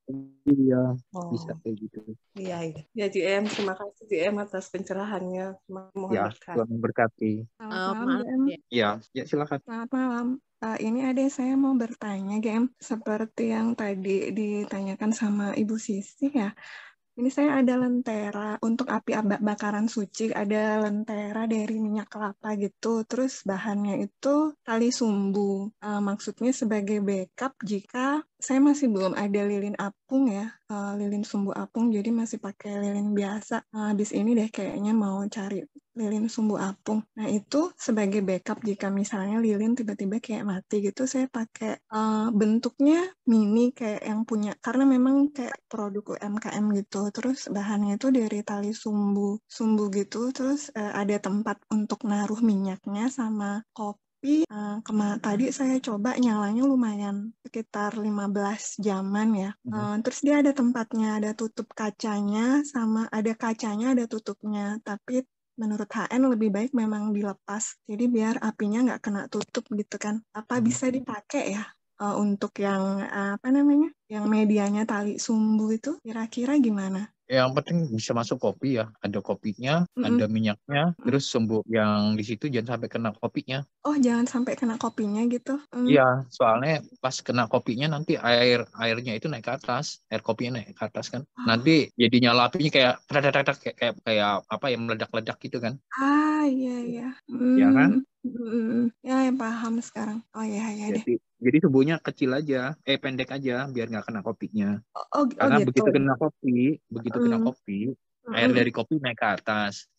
Iya, oh. bisa kayak gitu. Iya, iya. Ya GM, terima kasih GM atas pencerahannya. Mohon ya, Tuhan memberkati. berkati. Selamat malam. Um, ya, ya silakan. Selamat malam. Uh, ini ada saya mau bertanya, GM. Seperti yang tadi ditanyakan sama Ibu Sisi ya, ini saya ada lentera untuk api bakaran suci, ada lentera dari minyak kelapa gitu. Terus bahannya itu tali sumbu. E, maksudnya sebagai backup jika saya masih belum ada lilin apung ya, uh, lilin sumbu apung jadi masih pakai lilin biasa nah, habis ini deh kayaknya mau cari lilin sumbu apung nah itu sebagai backup jika misalnya lilin tiba-tiba kayak mati gitu saya pakai uh, bentuknya mini kayak yang punya karena memang kayak produk UMKM gitu terus bahannya itu dari tali sumbu sumbu gitu terus uh, ada tempat untuk naruh minyaknya sama kopi tapi uh, kema tadi saya coba nyalanya lumayan sekitar 15 jaman ya. Mm -hmm. terus dia ada tempatnya, ada tutup kacanya sama ada kacanya, ada tutupnya. Tapi menurut HN lebih baik memang dilepas. Jadi biar apinya nggak kena tutup gitu kan. Apa mhm. bisa dipakai ya? Uh, untuk yang apa namanya yang medianya tali sumbu itu kira-kira gimana? yang penting bisa masuk kopi ya. Ada kopinya, mm-hmm. ada minyaknya, terus sembuh yang di situ jangan sampai kena kopinya. Oh, jangan sampai kena kopinya gitu. Mm. Iya, mm. soalnya pas kena kopinya nanti air airnya itu naik ke atas, air kopinya naik ke atas kan. Oh. Nanti jadinya lapinya kayak kayak kayak, kayak apa yang meledak-ledak gitu kan. Ah, iya iya. iya kan? mm. mm. Ya kan? Mm, ya, yang paham sekarang. Oh iya iya Jadi, deh. Jadi tubuhnya kecil aja, eh pendek aja biar nggak kena kopinya. Oh, oh, oh Karena gitu. begitu kena kopi, begitu mm. kena kopi, mm. air dari kopi naik ke atas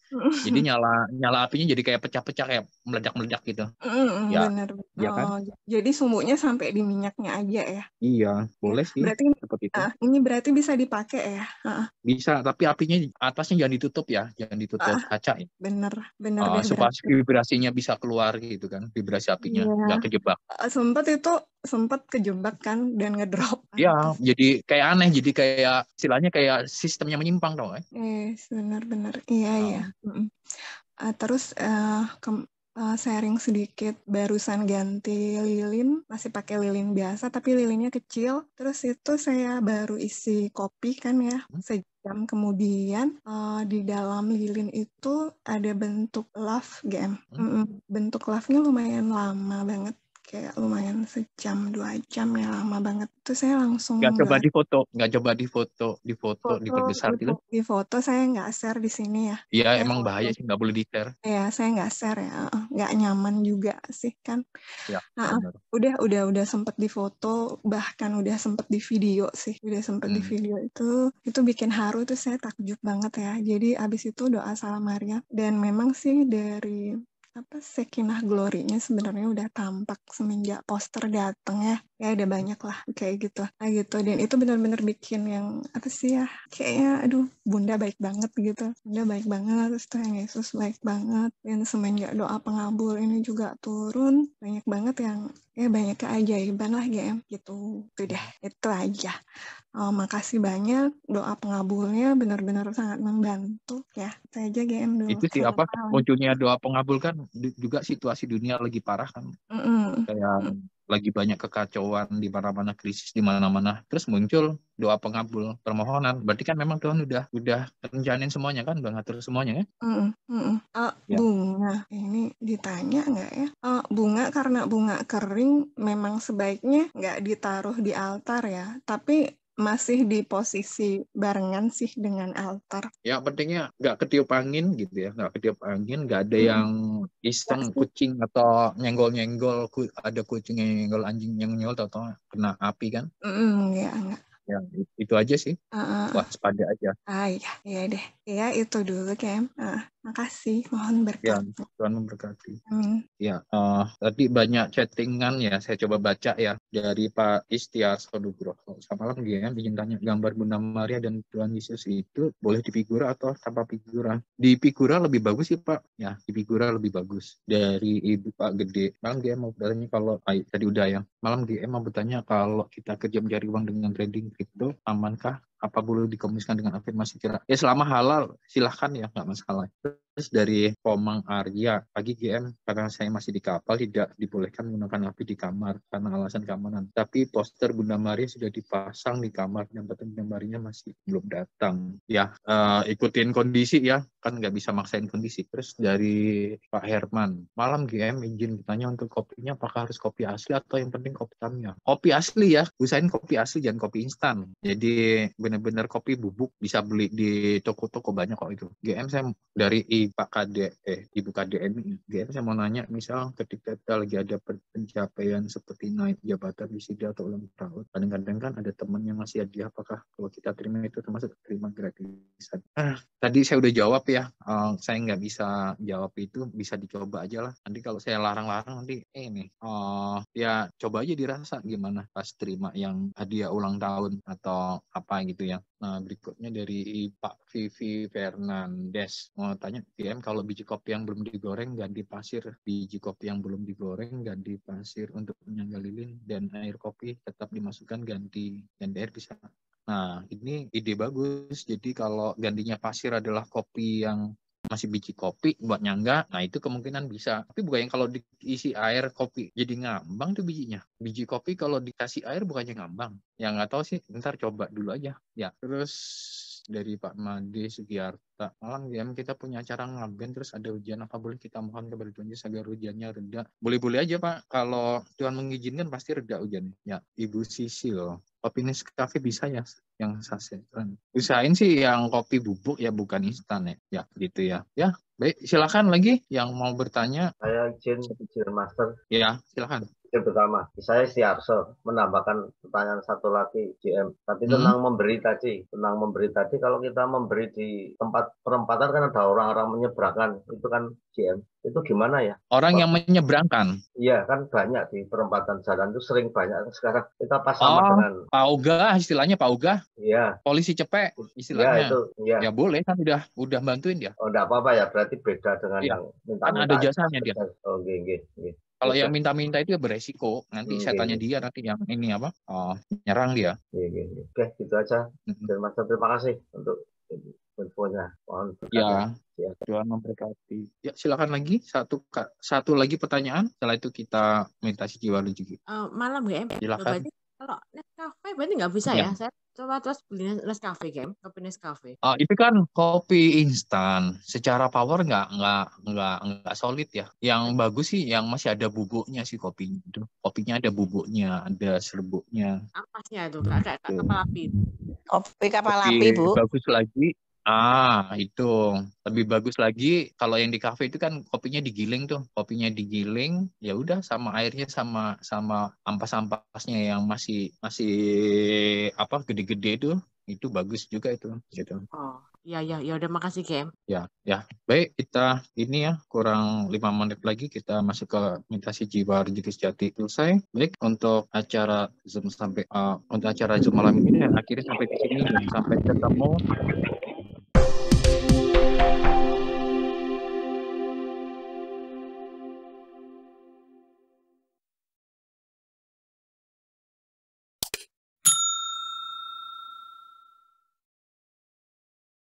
jadi nyala nyala apinya jadi kayak pecah-pecah kayak meledak-meledak gitu. Mm, ya, bener. Ya kan? Oh, jadi sumbunya sampai di minyaknya aja ya. Iya, boleh sih. Berarti seperti itu. Uh, ini berarti bisa dipakai ya. Uh. Bisa, tapi apinya atasnya jangan ditutup ya, jangan ditutup uh, kaca ya. Bener, bener. Uh, supaya vibrasinya bisa keluar gitu kan, vibrasi apinya iya. nggak yeah. kejebak. Uh, eh, sempat itu sempat kejebak kan dan ngedrop. Iya, jadi kayak aneh, jadi kayak istilahnya kayak sistemnya menyimpang dong. Eh, Eh, benar-benar. Iya, oh. iya. Uh, terus uh, eh, ke- uh, eh, sharing sedikit barusan ganti lilin masih pakai lilin biasa tapi lilinnya kecil terus itu saya baru isi kopi kan ya hmm. sejam kemudian uh, di dalam lilin itu ada bentuk love game mm -mm. bentuk love-nya lumayan lama banget kayak lumayan sejam dua jam ya lama banget tuh saya langsung nggak coba di foto nggak coba di foto di foto, diperbesar gitu di foto saya nggak share di sini ya iya emang bahaya sih nggak boleh di share Iya saya nggak share ya nggak nyaman juga sih kan ya, nah, bener. udah udah udah sempet di foto bahkan udah sempet di video sih udah sempet hmm. di video itu itu bikin haru tuh saya takjub banget ya jadi abis itu doa salam Maria dan memang sih dari apa sekinah glorinya sebenarnya udah tampak semenjak poster dateng ya ya ada banyak lah kayak gitu nah gitu dan itu benar-benar bikin yang apa sih ya kayaknya aduh bunda baik banget gitu bunda baik banget terus Tuhan Yesus baik banget dan semenjak doa pengabul ini juga turun banyak banget yang ya banyak keajaiban lah GM gitu itu itu aja Oh, makasih banyak doa pengabulnya benar-benar sangat membantu ya. Saya aja GM dulu. Itu sih apa munculnya doa pengabul kan juga situasi dunia lagi parah kan. Mm -mm. Kayak lagi banyak kekacauan di mana-mana krisis di mana-mana terus muncul doa pengabul permohonan berarti kan memang Tuhan udah udah rencanin semuanya kan udah ngatur semuanya kan mm, mm, uh, ya. bunga ini ditanya nggak ya uh, bunga karena bunga kering memang sebaiknya nggak ditaruh di altar ya tapi masih di posisi barengan sih dengan altar. Ya pentingnya nggak ketiup angin gitu ya, nggak ketiup angin, nggak ada hmm. yang iseng Pasti. kucing atau nyenggol-nyenggol, ada kucing yang nyenggol anjing yang nyenggol atau kena api kan? Hmm, ya enggak. Ya itu aja sih, uh, waspada aja. Ah iya, iya deh. Ya, itu dulu, Kem. Uh, makasih. Mohon ya, berkat, hmm. Ya, Tuhan memberkati. Amin. Ya, uh, tadi banyak chattingan ya. Saya coba baca ya dari Pak Istias Kodugroho. Selamat malam, Gem. Ingin tanya gambar Bunda Maria dan Tuhan Yesus itu boleh di atau tanpa figura? Di figura lebih bagus sih, Pak. Ya, di figura lebih bagus. Dari Ibu Pak Gede. Malam, Gem. Mau bertanya kalau... Ay, tadi udah ya. Malam, Gem. Mau bertanya kalau kita kerja mencari uang dengan trading kripto, amankah apa boleh dikomunikasikan dengan afirmasi kira ya selama halal silahkan ya nggak masalah Terus dari Komang Arya, pagi GM karena saya masih di kapal tidak dibolehkan menggunakan api di kamar karena alasan keamanan. Tapi poster Bunda Maria sudah dipasang di kamar dan penting Bunda Maria masih belum datang. Ya, uh, ikutin kondisi ya, kan nggak bisa maksain kondisi. Terus dari Pak Herman, malam GM izin bertanya untuk kopinya apakah harus kopi asli atau yang penting kopi tamnya Kopi asli ya, usahain kopi asli jangan kopi instan. Jadi benar-benar kopi bubuk bisa beli di toko-toko banyak kok itu. GM saya dari di Pak KD, eh, Ibu KDMI, GM saya mau nanya, misal ketika kita lagi ada pencapaian seperti naik jabatan sini atau ulang tahun, kadang-kadang kan ada teman yang ngasih hadiah, apakah kalau kita terima itu termasuk terima gratisan? Ah, tadi saya udah jawab ya, uh, saya nggak bisa jawab itu, bisa dicoba aja lah. Nanti kalau saya larang-larang nanti, eh nih, uh, ya coba aja dirasa gimana pas terima yang hadiah ulang tahun atau apa gitu ya. Nah, berikutnya dari Pak Vivi Fernandes. Mau tanya PM kalau biji kopi yang belum digoreng ganti pasir, biji kopi yang belum digoreng ganti pasir untuk menyangga lilin dan air kopi tetap dimasukkan ganti dan air bisa. Nah, ini ide bagus. Jadi kalau gantinya pasir adalah kopi yang masih biji kopi buat nyangga, nah itu kemungkinan bisa. Tapi bukan yang kalau diisi air kopi jadi ngambang tuh bijinya. Biji kopi kalau dikasih air bukannya ngambang. Yang nggak tahu sih, ntar coba dulu aja. Ya, terus dari Pak Made Sugiarta. Malang ya kita punya acara ngaben terus ada hujan apa boleh kita mohon kepada Tuhan Yesus agar hujannya reda. Boleh-boleh aja Pak, kalau Tuhan mengizinkan pasti reda hujannya. Ya, Ibu Sisil kopi Nescafe bisa ya yang sasetan. Usahain sih yang kopi bubuk ya bukan instan ya. Ya gitu ya. Ya, baik silakan lagi yang mau bertanya. Saya Jin Jin Master. Ya, silakan. Itu pertama. Saya Siarso menambahkan pertanyaan satu lagi GM. Tapi hmm. tentang hmm. memberi tadi, tentang memberi tadi kalau kita memberi di tempat perempatan kan ada orang-orang menyeberangkan itu kan GM. Itu gimana ya? Orang yang menyeberangkan. Iya kan banyak di perempatan jalan itu sering banyak sekarang kita pas sama oh, dengan Uga, istilahnya Uga? Iya. Polisi cepek istilahnya. Iya itu. Ya. Ya boleh kan udah udah bantuin dia. Oh enggak apa-apa ya berarti beda dengan ya. yang minta-minta. Kan ada jasanya dia. Oh, oke, kalau yang minta-minta itu ya beresiko. Nanti hmm, saya iya, tanya tanya dia nanti yang ini apa? Uh, nyerang dia. Iya, iya, iya. Oke, gitu aja. Dan mm-hmm. Mas terima kasih untuk infonya. Mohon ya. ya. Tuhan memberkati. Ya, silakan lagi satu satu lagi pertanyaan. Setelah itu kita minta si jiwa juga. Uh, eh, malam ya Silakan. Berarti kalau net cafe berarti nggak bisa ya? ya? Saya coba terus beli Nescafe game kopi Nescafe uh, itu kan kopi instan secara power nggak nggak nggak nggak solid ya yang bagus sih yang masih ada bubuknya sih kopi itu kopinya ada bubuknya ada serbuknya sih itu kayak gitu. kepala api kopi kapal api bu bagus lagi Ah, itu lebih bagus lagi kalau yang di kafe itu kan kopinya digiling tuh, kopinya digiling, ya udah sama airnya sama sama ampas-ampasnya yang masih masih apa gede-gede itu itu bagus juga itu gitu. Oh. Ya, ya, ya udah makasih Kem. Ya, ya. Baik, kita ini ya kurang lima menit lagi kita masuk ke meditasi jiwa rezeki sejati selesai. Baik, untuk acara Zoom sampai uh, untuk acara Zoom malam ini akhirnya sampai di sini sampai ketemu